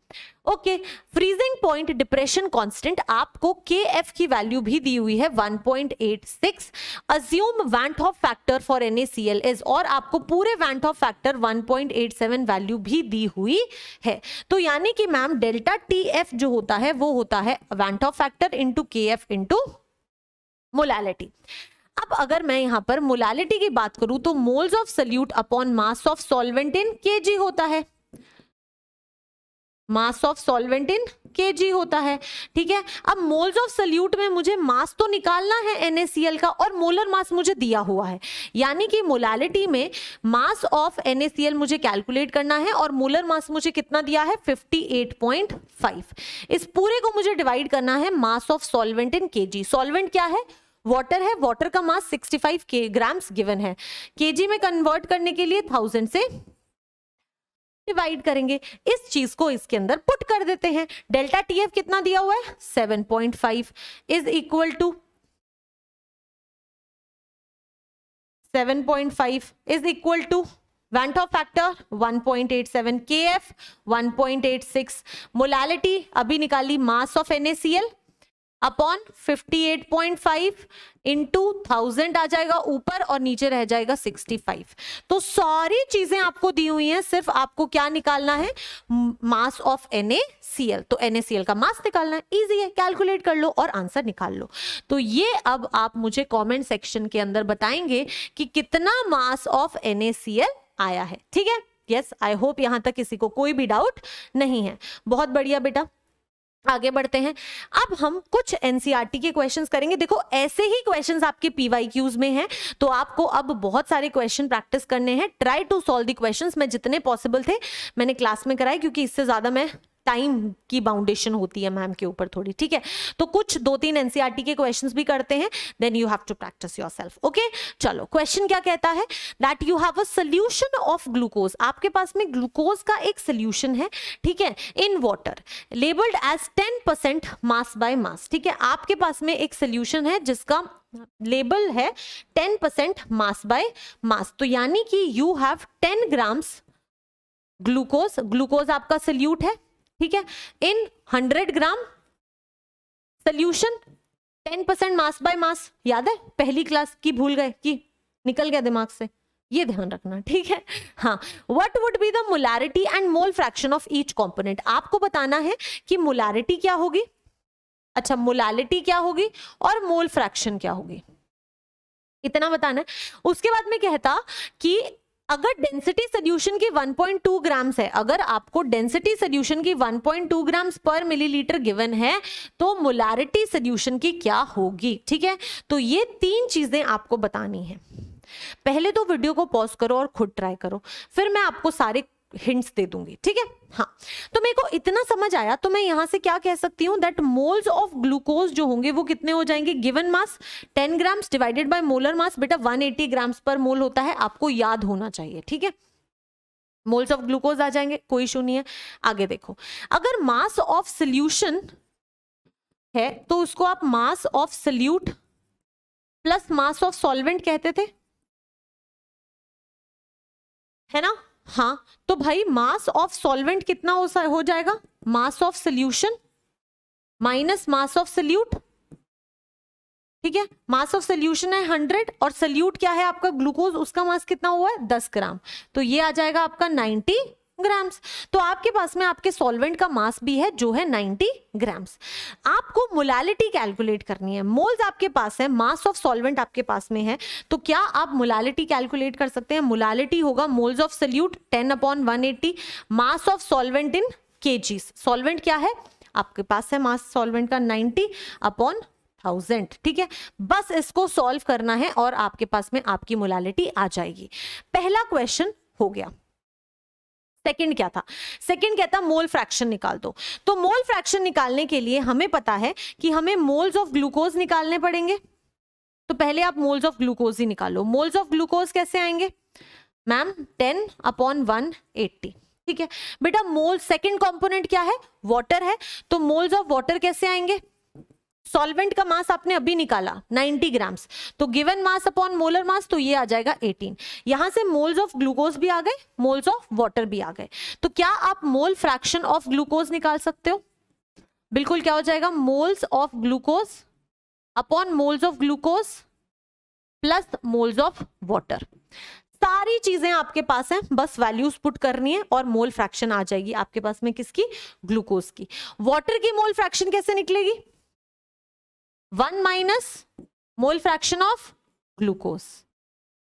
okay freezing point depression constant आपको के एफ की वैल्यू भी दी हुई है 1.86 point eight six assume van't Hoff factor for N is और आपको पूरे वैंट ऑफ फैक्टर 1.87 वैल्यू भी दी हुई है तो यानी कि मैम डेल्टा टी एफ जो होता है वो होता है van't Hoff factor into K F into molality अब अगर मैं यहाँ पर मोलैलिटी की बात करूं तो moles of solute upon mass of solvent in kg होता है मास ऑफ सॉल्वेंट इन के होता है ठीक है अब मोल्स ऑफ सल्यूट में मुझे मास तो निकालना है एनएसीएल का और मोलर मास मुझे दिया हुआ है यानी कि मोलालिटी में मास ऑफ एनएसीएल मुझे कैलकुलेट करना है और मोलर मास मुझे कितना दिया है 58.5 इस पूरे को मुझे डिवाइड करना है मास ऑफ सॉल्वेंट इन के सॉल्वेंट क्या है वाटर है वाटर का मास 65 के ग्राम्स गिवन है केजी में कन्वर्ट करने के लिए थाउजेंड से डिवाइड करेंगे इस चीज को इसके अंदर पुट कर देते हैं डेल्टा टी एफ कितना दिया हुआ है seven point five is equal to seven point five is equal to K F one 1.87 eight 1.86 molality अभी निकाली mass of NaCl upon 58.5 two thousand आ जाएगा ऊपर और नीचे रह जाएगा 65 तो सारी चीजें आपको दी हुई हैं सिर्फ आपको क्या निकालना है मास ऑफ एल तो NaCl का मास निकालना है ईजी है कैलकुलेट कर लो और आंसर निकाल लो तो ये अब आप मुझे कॉमेंट सेक्शन के अंदर बताएंगे कि कितना मास ऑफ एल आया है ठीक है यस आई होप यहां तक किसी को कोई भी डाउट नहीं है बहुत बढ़िया बेटा आगे बढ़ते हैं अब हम कुछ एनसीईआरटी e के क्वेश्चंस करेंगे देखो ऐसे ही क्वेश्चंस आपके पीवाईक्यूज में हैं तो आपको अब बहुत सारे क्वेश्चन प्रैक्टिस करने हैं try to solve the questions मैं जितने पॉसिबल थे मैंने क्लास में कराए क्योंकि इससे ज्यादा मैं टाइम की बाउंडेशन होती है मैम के ऊपर थोड़ी ठीक है तो कुछ दो तीन एनसीआरटी e के क्वेश्चंस भी करते हैं then you have to practice yourself okay चलो क्वेश्चन क्या कहता है that you have a solution of glucose आपके पास में ग्लूकोज का एक सोल्यूशन है ठीक है in water labelled as ten percent mass by mass ठीक है आपके पास में एक सोल्यूशन है जिसका लेबल है ten percent mass by mass तो यानी कि you have ten grams glucose glucose आपका सोल्यूट है ठीक है in hundred gram solution ten percent mass by mass याद है पहली क्लास की भूल गए कि निकल गया दिमाग से ये ध्यान रखना ठीक है हाँ what would be the molarity and mole fraction of each component आपको बताना है कि मोलैरिटी क्या होगी अच्छा मोलैलिटी क्या होगी और मोल फ्रैक्शन क्या होगी इतना बताना है उसके बाद में कहता कि अगर डेंसिटी सोल्यूशन की 1.2 ग्राम्स है अगर आपको डेंसिटी सोल्यूशन की 1.2 ग्राम्स पर मिलीलीटर गिवन है तो मोलारिटी सोल्यूशन की क्या होगी ठीक है तो ये तीन चीजें आपको बतानी है पहले तो वीडियो को पॉज करो और खुद ट्राई करो फिर मैं आपको सारे हिंट्स दे दूंगी ठीक है हाँ तो मेरे को इतना समझ आया तो मैं यहां से क्या कह सकती हूँ दैट मोल्स ऑफ ग्लूकोज जो होंगे वो कितने हो जाएंगे given mass 10 grams divided by molar mass बेटा 180 ग्राम्स पर मोल होता है आपको याद होना चाहिए ठीक है मोल्स ऑफ ग्लूकोज आ जाएंगे कोई इशू नहीं है आगे देखो अगर मास ऑफ सल्यूशन है तो उसको आप mass of solute plus mass of solvent कहते थे है ना हाँ तो भाई मास ऑफ सॉल्वेंट कितना हो, हो जाएगा mass of solution minus mass of solute ठीक है मास ऑफ सोल्यूशन है हंड्रेड और सल्यूट क्या है आपका ग्लूकोज उसका मास कितना हुआ है दस ग्राम तो ये आ जाएगा आपका नाइन्टी ग्राम्स तो आपके पास में आपके सॉल्वेंट का मास भी है जो है 90 ग्राम्स आपको मोलालिटी कैलकुलेट करनी है मोल्स आपके पास है मास ऑफ सॉल्वेंट आपके पास में है तो क्या आप मोलालिटी कैलकुलेट कर सकते हैं मोलालिटी होगा moles of solute 10 upon 180 mass of solvent in kgs solvent क्या है आपके पास है मास सॉल्वेंट का नाइनटी अपॉन थाउजेंड ठीक है बस इसको सॉल्व करना है और आपके पास में आपकी मोलालिटी आ जाएगी पहला क्वेश्चन हो गया सेकंड क्या था सेकंड कहता मोल फ्रैक्शन निकाल दो तो मोल फ्रैक्शन निकालने के लिए हमें पता है कि हमें मोल्स ऑफ ग्लूकोज निकालने पड़ेंगे तो पहले आप मोल्स ऑफ ग्लूकोज ही निकालो मोल्स ऑफ ग्लूकोज कैसे आएंगे ma'am ten upon one eighty ठीक है बेटा मोल सेकंड कंपोनेंट क्या है वाटर है तो मोल्स ऑफ वाटर कैसे आएंगे सॉल्वेंट का मास आपने अभी निकाला 90 ग्राम्स तो given mass upon molar mass तो ये आ जाएगा 18 यहां से मोल्स ऑफ ग्लूकोज भी आ गए मोल्स ऑफ वाटर भी आ गए तो क्या आप मोल फ्रैक्शन ऑफ ग्लूकोज निकाल सकते हो बिल्कुल क्या हो जाएगा moles of glucose upon moles of glucose plus moles of water सारी चीजें आपके पास हैं बस वैल्यूज पुट करनी है और मोल फ्रैक्शन आ जाएगी आपके पास में किसकी ग्लूकोज की वाटर की मोल फ्रैक्शन कैसे निकलेगी one minus mole fraction of glucose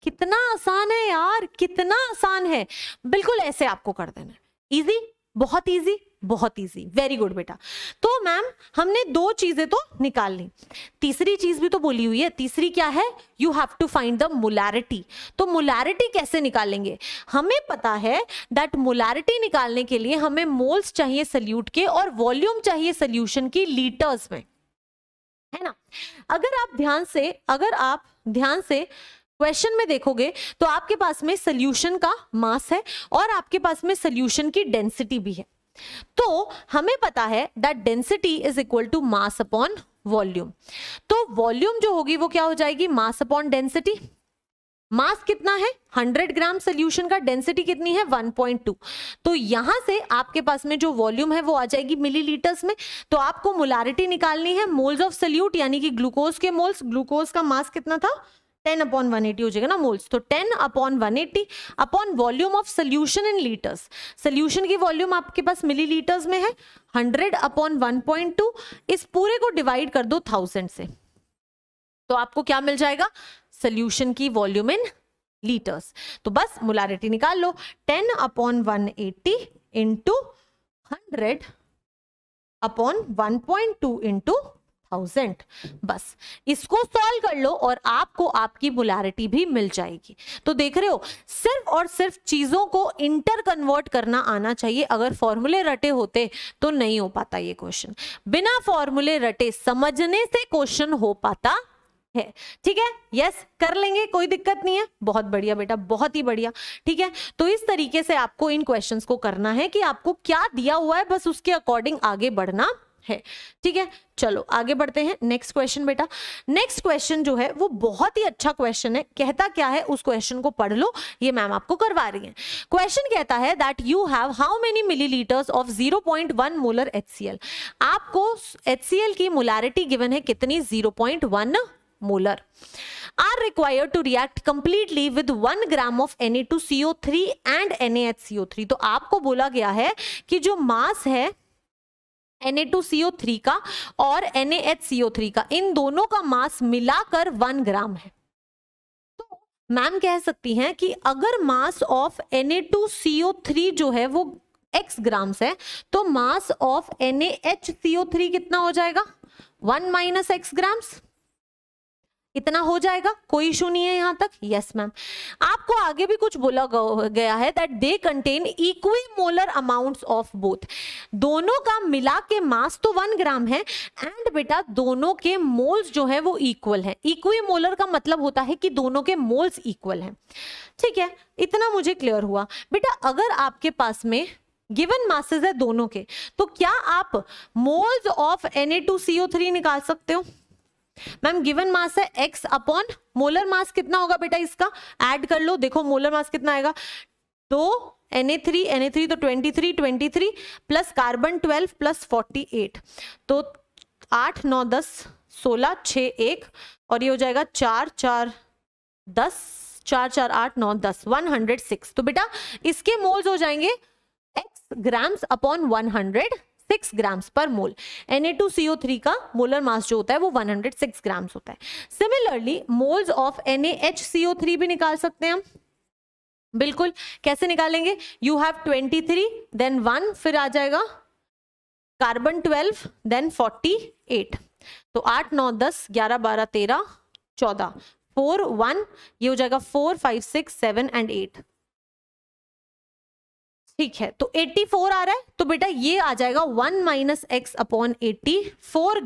कितना आसान है यार कितना आसान है बिल्कुल ऐसे आपको कर देना इजी बहुत इजी बहुत इजी वेरी गुड बेटा तो मैम हमने दो चीजें तो निकाल ली तीसरी चीज भी तो बोली हुई है तीसरी क्या है you have to find the molarity तो मोलैरिटी कैसे निकालेंगे हमें पता है दैट मोलैरिटी निकालने के लिए हमें मोल्स चाहिए सल्यूट के और वॉल्यूम चाहिए सल्यूशन की लीटर्स में है ना अगर आप ध्यान से अगर आप ध्यान से क्वेश्चन में देखोगे तो आपके पास में सोल्यूशन का मास है और आपके पास में सोल्यूशन की डेंसिटी भी है तो हमें पता है that density is equal to mass upon volume तो वॉल्यूम जो होगी वो क्या हो जाएगी मास अपॉन डेंसिटी मास कितना है 100 ग्राम सोल्यूशन का डेंसिटी कितनी है 1.2 तो यहां से आपके पास में जो वॉल्यूम है वो आ जाएगी मिलीलीटर्स में तो आपको मोलारिटी निकालनी है मोल्स ऑफ सल्यूट यानी कि ग्लूकोज के मोल्स ग्लूकोज का मास कितना था 10 अपॉन 180 हो जाएगा ना मोल्स तो 10 upon 180 upon volume of solution in litres solution की वॉल्यूम आपके पास मिलीलीटर्स में है 100 अपॉन 1.2 इस पूरे को डिवाइड कर दो थाउजेंड से तो आपको क्या मिल जाएगा सोल्यूशन की वॉल्यूम इन लीटर्स तो बस मुलारिटी निकाल लो ten upon one eighty into hundred upon one point two into thousand बस इसको सॉल्व कर लो और आपको आपकी मुलारिटी भी मिल जाएगी तो देख रहे हो सिर्फ और सिर्फ चीजों को इंटर कन्वर्ट करना आना चाहिए अगर फॉर्मूले रटे होते तो नहीं हो पाता ये क्वेश्चन बिना फॉर्मूले रटे समझने से क्वेश्चन हो पाता है ठीक है यस कर लेंगे कोई दिक्कत नहीं है बहुत बढ़िया बेटा बहुत ही बढ़िया ठीक है तो इस तरीके से आपको इन क्वेश्चन को करना है कि आपको क्या दिया हुआ है बस उसके अकॉर्डिंग आगे बढ़ना है ठीक है चलो आगे बढ़ते हैं नेक्स्ट क्वेश्चन बेटा नेक्स्ट क्वेश्चन जो है वो बहुत ही अच्छा क्वेश्चन है कहता क्या है उस क्वेश्चन को पढ़ लो ये मैम आपको करवा रही हैं क्वेश्चन कहता है that you have how many millilitres of 0.1 molar H आपको एच की मोलारिटी गिवन है कितनी 0.1 molar are required to react completely with 1 gram of Na2CO3 and NaHCO3 तो आपको बोला गया है कि जो मास है Na2CO3 का और NaHCO3 का इन दोनों का मास मिलाकर वन ग्राम है तो मैम कह सकती हैं कि अगर मास ऑफ Na2CO3 जो है वो x ग्राम्स है तो मास ऑफ NaHCO3 कितना हो जाएगा वन माइनस एक्स ग्राम्स इतना हो जाएगा कोई इशू नहीं है यहाँ तक यस मैम आपको आगे भी कुछ बोला गया है that they contain equimolar amount of both दोनों का मिला के मास तो वन ग्राम है एंड बेटा दोनों के मोल्स जो है वो इक्वल है इक्वी मोलर का मतलब होता है कि दोनों के मोल्स इक्वल है ठीक है इतना मुझे क्लियर हुआ बेटा अगर आपके पास में गिवन मासेज है दोनों के तो क्या आप मोल्स ऑफ एन निकाल सकते हो मैम गिवन मास है x अपॉन मोलर मास कितना होगा बेटा इसका ऐड कर लो देखो मोलर मास कितना आएगा दो N A three N A three तो twenty three twenty three plus carbon twelve plus forty eight तो आठ नौ दस सोलह छ एक और ये हो जाएगा चार चार दस चार चार आठ नौ दस वन हंड्रेड सिक्स तो बेटा इसके मोल्स हो जाएंगे X grams upon one hundred six grams पर mole N A two C O three का मोलर मास जो होता है वो वन हंड्रेड सिक्स ग्राम्स होता है similarly moles of N H C O three भी निकाल सकते हैं हम बिल्कुल कैसे निकालेंगे you have twenty three then one फिर आ जाएगा carbon twelve then forty eight तो आठ नौ दस ग्यारह बारह तेरह चौदह फोर वन ये हो जाएगा four five six seven and eight ठीक है तो 84 आ रहा है तो बेटा ये आ जाएगा 1 minus X upon eighty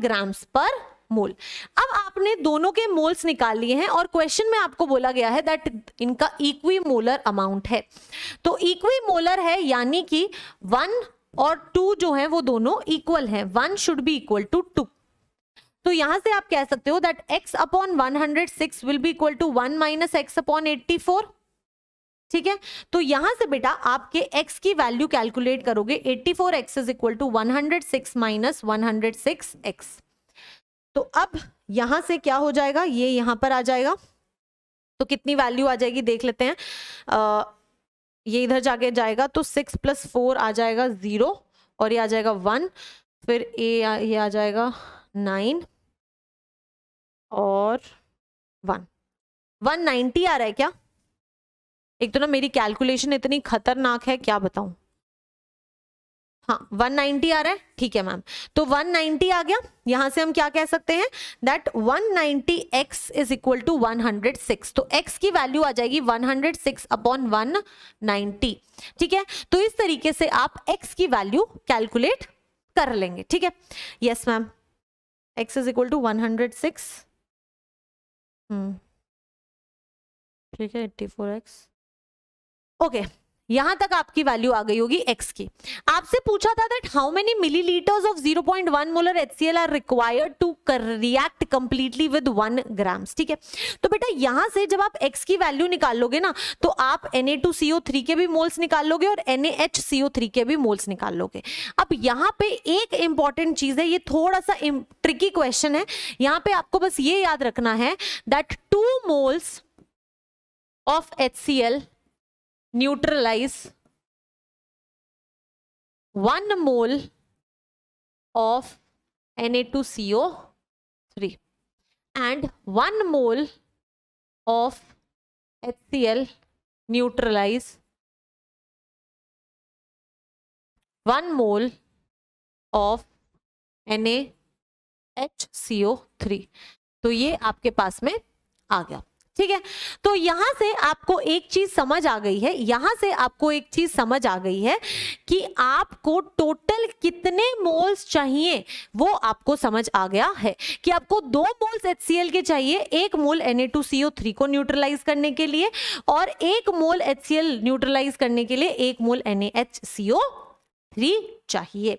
grams पर मोल अब आपने दोनों के मोल्स निकाल लिए हैं और क्वेश्चन में आपको बोला गया है दैट इनका इक्वी मोलर अमाउंट है तो इक्वी मोलर है यानी कि वन और टू जो है वो दोनों इक्वल हैं one should be equal to two तो यहां से आप कह सकते हो that X upon one hundred six will be equal to one minus X upon eighty four ठीक है तो यहां से बेटा आपके x की वैल्यू कैलकुलेट करोगे 84x four X is equal to one hundred six minus one hundred six X तो अब यहां से क्या हो जाएगा ये यहां पर आ जाएगा तो कितनी वैल्यू आ जाएगी देख लेते हैं आ, ये इधर जाके जाएगा तो सिक्स प्लस फोर आ जाएगा जीरो और ये आ जाएगा वन फिर ए ये आ जाएगा नाइन और वन वन नाइन्टी आ रहा है क्या एक तो ना मेरी कैलकुलेशन इतनी खतरनाक है क्या बताऊं हाँ 190 आ रहा है ठीक है मैम तो 190 आ गया यहां से हम क्या कह सकते हैं that 190x ninety X is equal to one तो x की वैल्यू आ जाएगी 106 हंड्रेड सिक्स अपॉन वन ठीक है तो इस तरीके से आप x की वैल्यू कैलकुलेट कर लेंगे ठीक है yes ma'am x is equal to one hundred six ठीक है एट्टी फोर एक्स ओके यहां तक आपकी वैल्यू आ गई होगी एक्स की आपसे पूछा था that how many millilitres of 0.1 molar HCl are required to react completely with one grams ठीक है तो बेटा यहां से जब आप एक्स की वैल्यू निकाल लोगे ना तो आप थ्री के भी मोल्स निकाल लोगे और थ्री के भी मोल्स निकाल लोगे अब यहाँ पे एक इंपॉर्टेंट चीज है ये थोड़ा सा ट्रिकी क्वेश्चन है यहाँ पे आपको बस ये याद रखना है that two moles of H neutralize 1 mole of Na2CO3 and 1 mole of HCl neutralize 1 mole of NaHCO3 तो ये आपके पास में आ गया ठीक है तो यहां से आपको एक चीज समझ आ गई है यहां से आपको एक चीज समझ आ गई है कि आपको टोटल कितने मोल्स चाहिए वो आपको समझ आ गया है कि आपको दो मोल्स एच के चाहिए एक मोल Na2CO3 को न्यूट्रलाइज करने के लिए और एक मोल एच न्यूट्रलाइज करने के लिए एक मोल NaHCO3 चाहिए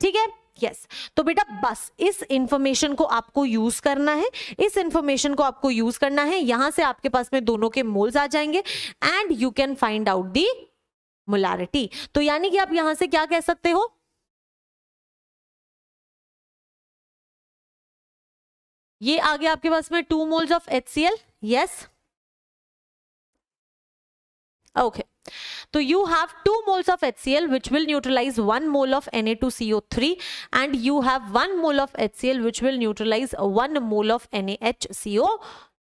ठीक है यस तो बेटा बस इस इंफॉर्मेशन को आपको यूज करना है इस इंफॉर्मेशन को आपको यूज करना है यहां से आपके पास में दोनों के मोल्स आ जाएंगे and you can find out the molarity तो यानी कि आप यहां से क्या कह सकते हो ये आगे आपके पास में two moles of H C L yes okay तो you have two moles of H C L which will neutralize one mole of N A two C O three and you have one mole of H C L which will neutralize one mole of N H C O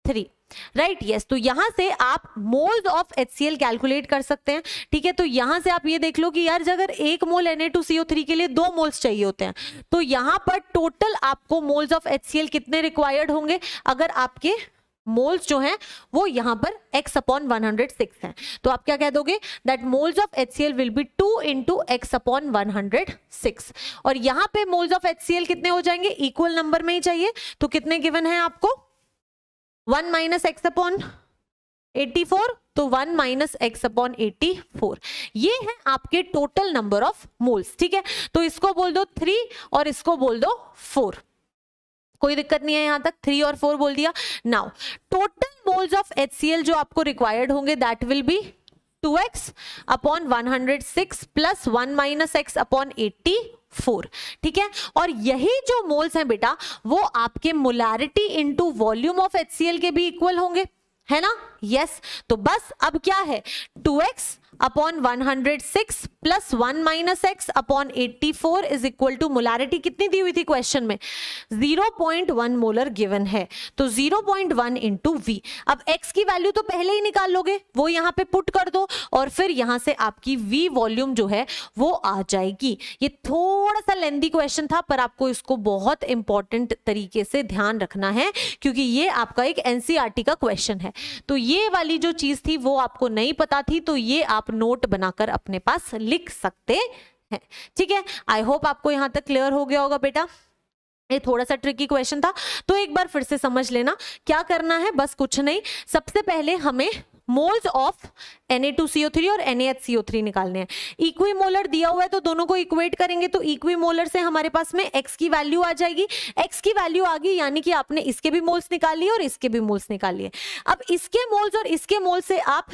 three right right, yes yes. तो यहां से आप moles of H C L calculate कर सकते हैं ठीक है तो यहां से आप ये देख लो कि यार अगर एक mole N A two three के लिए दो मोल्स चाहिए होते हैं तो यहां पर टोटल आपको moles of H C L कितने रिक्वायर्ड होंगे अगर आपके मोल्स जो हैं वो यहाँ पर x अपॉन 106 हैं तो आप क्या कह दोगे that moles of H C L will be 2 into X upon 106 और यहाँ पे moles of H C L कितने हो जाएंगे इक्वल नंबर में ही चाहिए तो कितने गिवन है आपको 1 माइनस एक्स अपॉन 84 तो 1 माइनस एक्स अपॉन एटी ये है आपके टोटल नंबर ऑफ मोल्स ठीक है तो इसको बोल दो थ्री और इसको बोल दो फोर कोई दिक्कत नहीं है यहाँ तक थ्री और फोर बोल दिया now total moles of H जो आपको रिक्वायर्ड होंगे that will be 2x upon one hundred six plus one minus X upon four ठीक है और यही जो मोल्स हैं बेटा वो आपके molarity into volume of HCl के भी इक्वल होंगे है ना यस तो बस अब क्या है two X upon one hundred six plus one minus X upon eighty four is equal to molarity कितनी दी हुई थी क्वेश्चन में zero point one molar given है तो zero point one into V अब एक्स की वैल्यू तो पहले ही निकाल लोगे वो यहाँ पे पुट कर दो और फिर यहाँ से आपकी वी वॉल्यूम जो है वो आ जाएगी ये थोड़ा सा लेंदी क्वेश्चन था पर आपको इसको बहुत इंपॉर्टेंट तरीके से ध्यान रखना है क्योंकि ये आपका एक एनसीआरटी e का क्वेश्चन है तो ये ये वाली जो चीज थी वो आपको नहीं पता थी तो ये आप नोट बनाकर अपने पास लिख सकते हैं ठीक है आई होप आपको यहां तक क्लियर हो गया होगा बेटा ये थोड़ा सा ट्रिकी क्वेश्चन था तो एक बार फिर से समझ लेना क्या करना है बस कुछ नहीं सबसे पहले हमें मोल्स ऑफ Na2CO3 और NaHCO3 निकालने हैं इक्वी मोलर दिया हुआ है तो दोनों को इक्वेट करेंगे तो इक्वी मोलर से हमारे पास में x की वैल्यू आ जाएगी x की वैल्यू आ गई यानी कि आपने इसके भी मोल्स निकाल लिए और इसके भी मोल्स निकाल लिए अब इसके मोल्स और इसके मोल्स से आप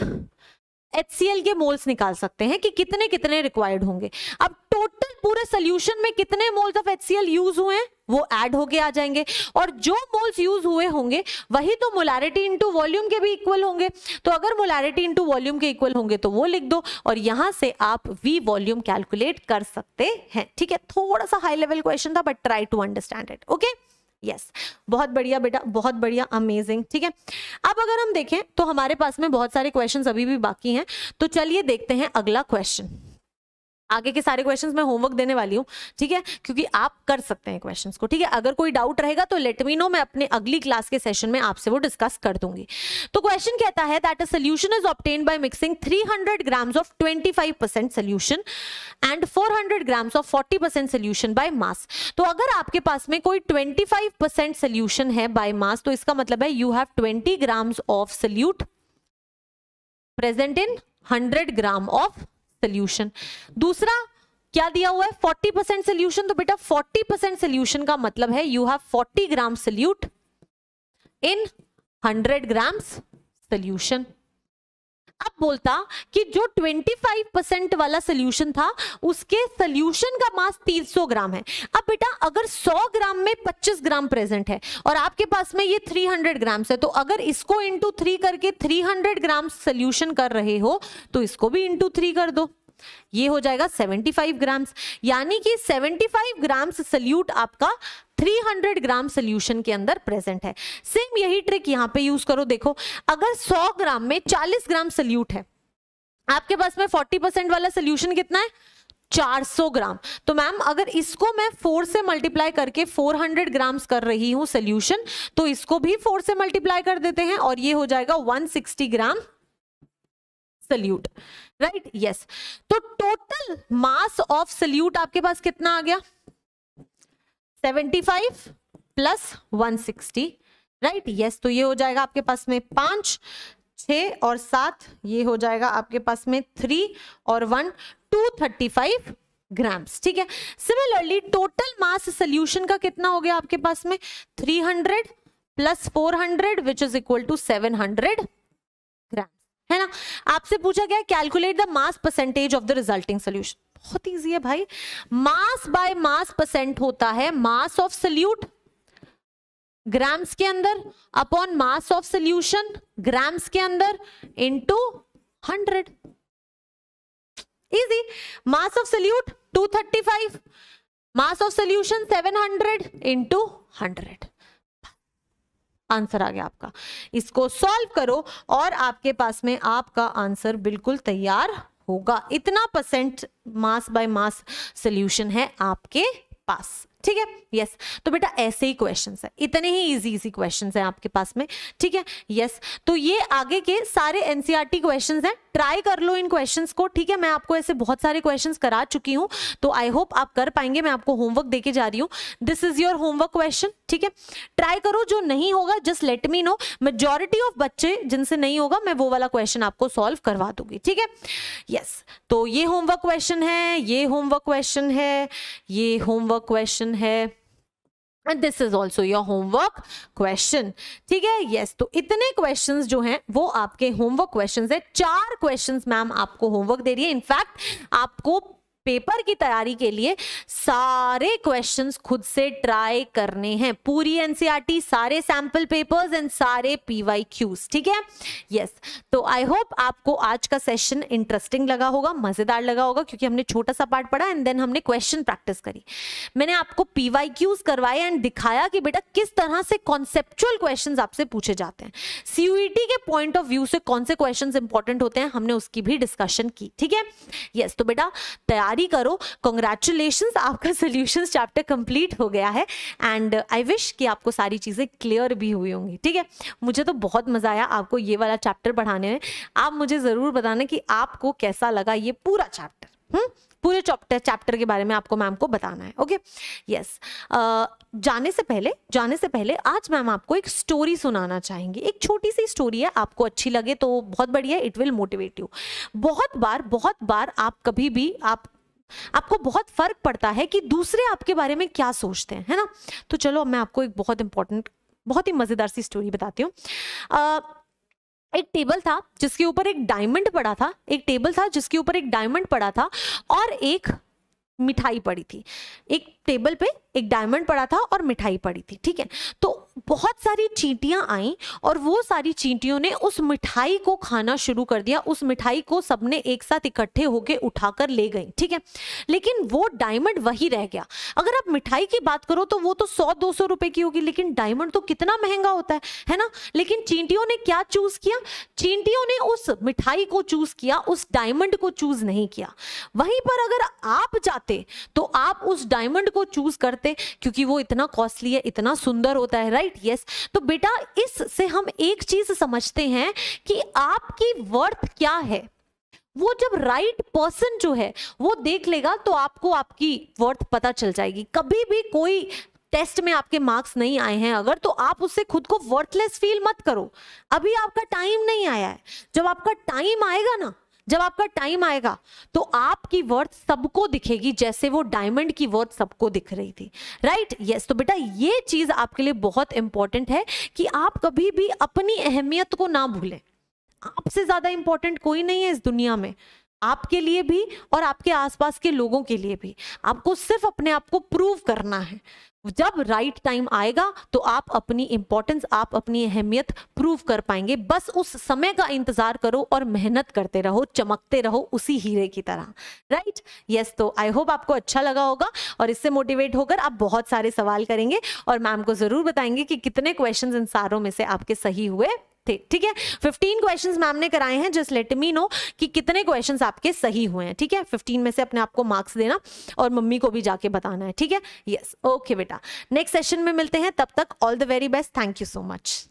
एच के मोल्स निकाल सकते हैं कि कितने कितने रिक्वायर्ड होंगे अब टोटल पूरे सोल्यूशन में कितने मोल्स ऑफ एच यूज हुए हैं वो ऐड होके आ जाएंगे और जो मोल्स यूज हुए होंगे वही तो मोलारिटी इनटू वॉल्यूम के भी इक्वल होंगे तो अगर मोलारिटी इनटू वॉल्यूम के इक्वल होंगे तो वो लिख दो और यहां से आप वी वॉल्यूम कैलकुलेट कर सकते हैं ठीक है थोड़ा सा हाई लेवल क्वेश्चन था but try to understand it okay yes बहुत बढ़िया बेटा बहुत बढ़िया अमेजिंग ठीक है अब अगर हम देखें तो हमारे पास में बहुत सारे क्वेश्चन अभी भी बाकी हैं तो चलिए देखते हैं अगला क्वेश्चन आगे के सारे क्वेश्चंस मैं होमवर्क देने वाली हूँ ठीक है क्योंकि आप कर सकते हैं क्वेश्चंस को ठीक है अगर कोई डाउट रहेगा तो लेट मी नो मैं अपने अगली क्लास के सेशन में आपसे वो डिस्कस कर दूंगी तो क्वेश्चन कहता है that a solution is obtain by mixing 300 grams of 25 percent solution and 400 grams of 40 percent solution by mass तो अगर आपके पास में कोई फाइव परसेंट सोल्यूशन है बाय मास तो इसका मतलब है you have twenty grams of solute present in hundred gram of solution दूसरा क्या दिया हुआ है 40 परसेंट सोल्यूशन तो बेटा 40 परसेंट सोल्यूशन का मतलब है you have 40 gram solute in 100 gram solution अब बोलता कि जो 25 परसेंट वाला सोल्यूशन था उसके सोल्यूशन का मास 300 ग्राम है अब बेटा अगर 100 ग्राम में 25 ग्राम प्रेजेंट है और आपके पास में ये 300 ग्राम है तो अगर इसको इंटू थ्री करके 300 ग्राम सोल्यूशन कर रहे हो तो इसको भी इंटू थ्री कर दो ये हो जाएगा 75 ग्राम्स यानी कि 75 ग्राम्स सल्यूट आपका 300 ग्राम सोल्यूशन के अंदर प्रेजेंट है सेम यही ट्रिक यहाँ पे यूज करो देखो अगर 100 ग्राम में 40 ग्राम सल्यूट है आपके पास में 40 परसेंट वाला सोल्यूशन कितना है 400 ग्राम तो मैम अगर इसको मैं 4 से मल्टीप्लाई करके 400 हंड्रेड ग्राम्स कर रही हूँ सोल्यूशन तो इसको भी 4 से मल्टीप्लाई कर देते हैं और ये हो जाएगा 160 ग्राम सल्यूट राइट यस तो टोटल मास ऑफ सल्यूट आपके पास कितना आ गया 75 प्लस 160 राइट यस तो ये हो जाएगा आपके पास में पांच छ और सात ये हो जाएगा आपके पास में थ्री और one two thirty five grams ठीक है सिमिलरली टोटल मास सोल्यूशन का कितना हो गया आपके पास में three hundred plus four hundred which is equal to seven hundred है ना आपसे पूछा गया calculate the mass percentage of the resulting solution बहुत ईजी है भाई मास बाय मास परसेंट होता है मास ऑफ सल्यूट ग्राम्स के अंदर upon mass of solution grams के अंदर into hundred easy mass of solute two thirty five mass of solution hundred into hundred answer आ गया आपका इसको सॉल्व करो और आपके पास में आपका आंसर बिल्कुल तैयार होगा इतना percent mass by mass solution है आपके पास ठीक है यस तो बेटा ऐसे ही क्वेश्चन है इतने ही इजी इजी क्वेश्चन है आपके पास में ठीक है यस तो ये आगे के सारे एनसीआरटी क्वेश्चन e हैं ट्राई कर लो इन क्वेश्चन को ठीक है मैं आपको ऐसे बहुत सारे क्वेश्चन करा चुकी हूँ तो आई होप आप कर पाएंगे मैं आपको होमवर्क देके जा रही हूँ this is your homework question ठीक है ट्राई करो जो नहीं होगा just let me know majority of बच्चे जिनसे नहीं होगा मैं वो वाला क्वेश्चन आपको सॉल्व करवा दूंगी ठीक है यस तो ये होमवर्क क्वेश्चन है ये होमवर्क क्वेश्चन है ये होमवर्क क्वेश्चन है this is also your homework question ठीक है यस yes, तो इतने क्वेश्चन जो हैं वो आपके होमवर्क क्वेश्चन है चार क्वेश्चन मैम आपको होमवर्क दे रही है इनफैक्ट आपको पेपर की तैयारी के लिए सारे क्वेश्चंस खुद से ट्राई करने हैं पूरी एनसीईआरटी e सारे सैंपल पेपर्स एंड सारे पीवाईक्यूज ठीक है यस तो आई होप आपको आज का सेशन इंटरेस्टिंग लगा होगा मजेदार लगा होगा क्योंकि हमने छोटा सा पार्ट पढ़ा एंड देन हमने क्वेश्चन प्रैक्टिस करी मैंने आपको पीवाईक्यूज करवाए एंड दिखाया कि बेटा किस तरह से कॉन्सेप्चुअल क्वेश्चन आपसे पूछे जाते हैं सीयूईटी e के पॉइंट ऑफ व्यू से कौन से क्वेश्चन इंपॉर्टेंट होते हैं हमने उसकी भी डिस्कशन की ठीक है यस तो बेटा तैयारी तैयारी करो कॉन्ग्रेचुलेशन आपका सोल्यूशन चैप्टर कंप्लीट हो गया है एंड आई विश कि आपको सारी चीज़ें क्लियर भी हुई होंगी ठीक है मुझे तो बहुत मज़ा आया आपको ये वाला चैप्टर पढ़ाने में आप मुझे ज़रूर बताना कि आपको कैसा लगा ये पूरा चैप्टर हम्म पूरे चैप्टर चैप्टर के बारे में आपको मैम को बताना है ओके यस जाने से पहले जाने से पहले आज मैम आपको एक स्टोरी सुनाना चाहेंगी एक छोटी सी स्टोरी है आपको अच्छी लगे तो बहुत बढ़िया इट विल मोटिवेट यू बहुत बार बहुत बार आप कभी भी आप आपको बहुत फर्क पड़ता है कि दूसरे आपके बारे में क्या सोचते हैं है ना तो चलो मैं आपको एक बहुत इंपॉर्टेंट बहुत ही मजेदार सी स्टोरी बताती हूँ एक टेबल था जिसके ऊपर एक डायमंड पड़ा था एक टेबल था जिसके ऊपर एक डायमंड पड़ा था और एक मिठाई पड़ी थी एक टेबल पे एक डायमंड पड़ा था और मिठाई पड़ी थी ठीक है तो बहुत सारी चींटियां आई और वो सारी चींटियों ने उस मिठाई को खाना शुरू कर दिया उस मिठाई को सबने एक साथ इकट्ठे होके उठाकर ले गई ठीक है लेकिन वो डायमंड वही रह गया अगर आप मिठाई की बात करो तो वो तो सौ दो सौ रुपए की होगी लेकिन डायमंड तो कितना महंगा होता है है ना लेकिन चींटियों ने क्या चूज किया चींटियों ने उस मिठाई को चूज किया उस डायमंड को चूज नहीं किया वहीं पर अगर आप जाते तो आप उस डायमंड को चूज करते क्योंकि वो इतना कॉस्टली है इतना सुंदर होता है राइट यस तो बेटा इससे हम एक चीज समझते हैं कि आपकी वर्थ क्या है वो जब राइट right पर्सन जो है वो देख लेगा तो आपको आपकी वर्थ पता चल जाएगी कभी भी कोई टेस्ट में आपके मार्क्स नहीं आए हैं अगर तो आप उससे खुद को वर्थलेस फील मत करो अभी आपका टाइम नहीं आया है जब आपका टाइम आएगा ना जब आपका टाइम आएगा तो आपकी वर्थ सबको दिखेगी जैसे वो डायमंड की वर्थ सबको दिख रही थी राइट right? Yes yes. तो बेटा ये चीज आपके लिए बहुत इंपॉर्टेंट है कि आप कभी भी अपनी अहमियत को ना भूलें आपसे ज्यादा इंपॉर्टेंट कोई नहीं है इस दुनिया में आपके लिए भी और आपके आसपास के लोगों के लिए भी आपको सिर्फ अपने आप को प्रूव करना है जब राइट टाइम आएगा तो आप अपनी इंपॉर्टेंस आप अपनी अहमियत प्रूव कर पाएंगे बस उस समय का इंतजार करो और मेहनत करते रहो चमकते रहो उसी हीरे की तरह राइट right? यस yes, तो आई होप आपको अच्छा लगा होगा और इससे मोटिवेट होकर आप बहुत सारे सवाल करेंगे और मैम को जरूर बताएंगे कि कितने क्वेश्चन इन सारों में से आपके सही हुए थे ठीक है फिफ्टीन क्वेश्चन मैम ने कराए हैं जस्ट लेट मी नो कि कितने क्वेश्चन आपके सही हुए हैं ठीक है फिफ्टीन में से अपने आपको मार्क्स देना और मम्मी को भी जाके बताना है ठीक है यस ओके बेटा नेक्स्ट सेशन में मिलते हैं तब तक all the very best thank you so much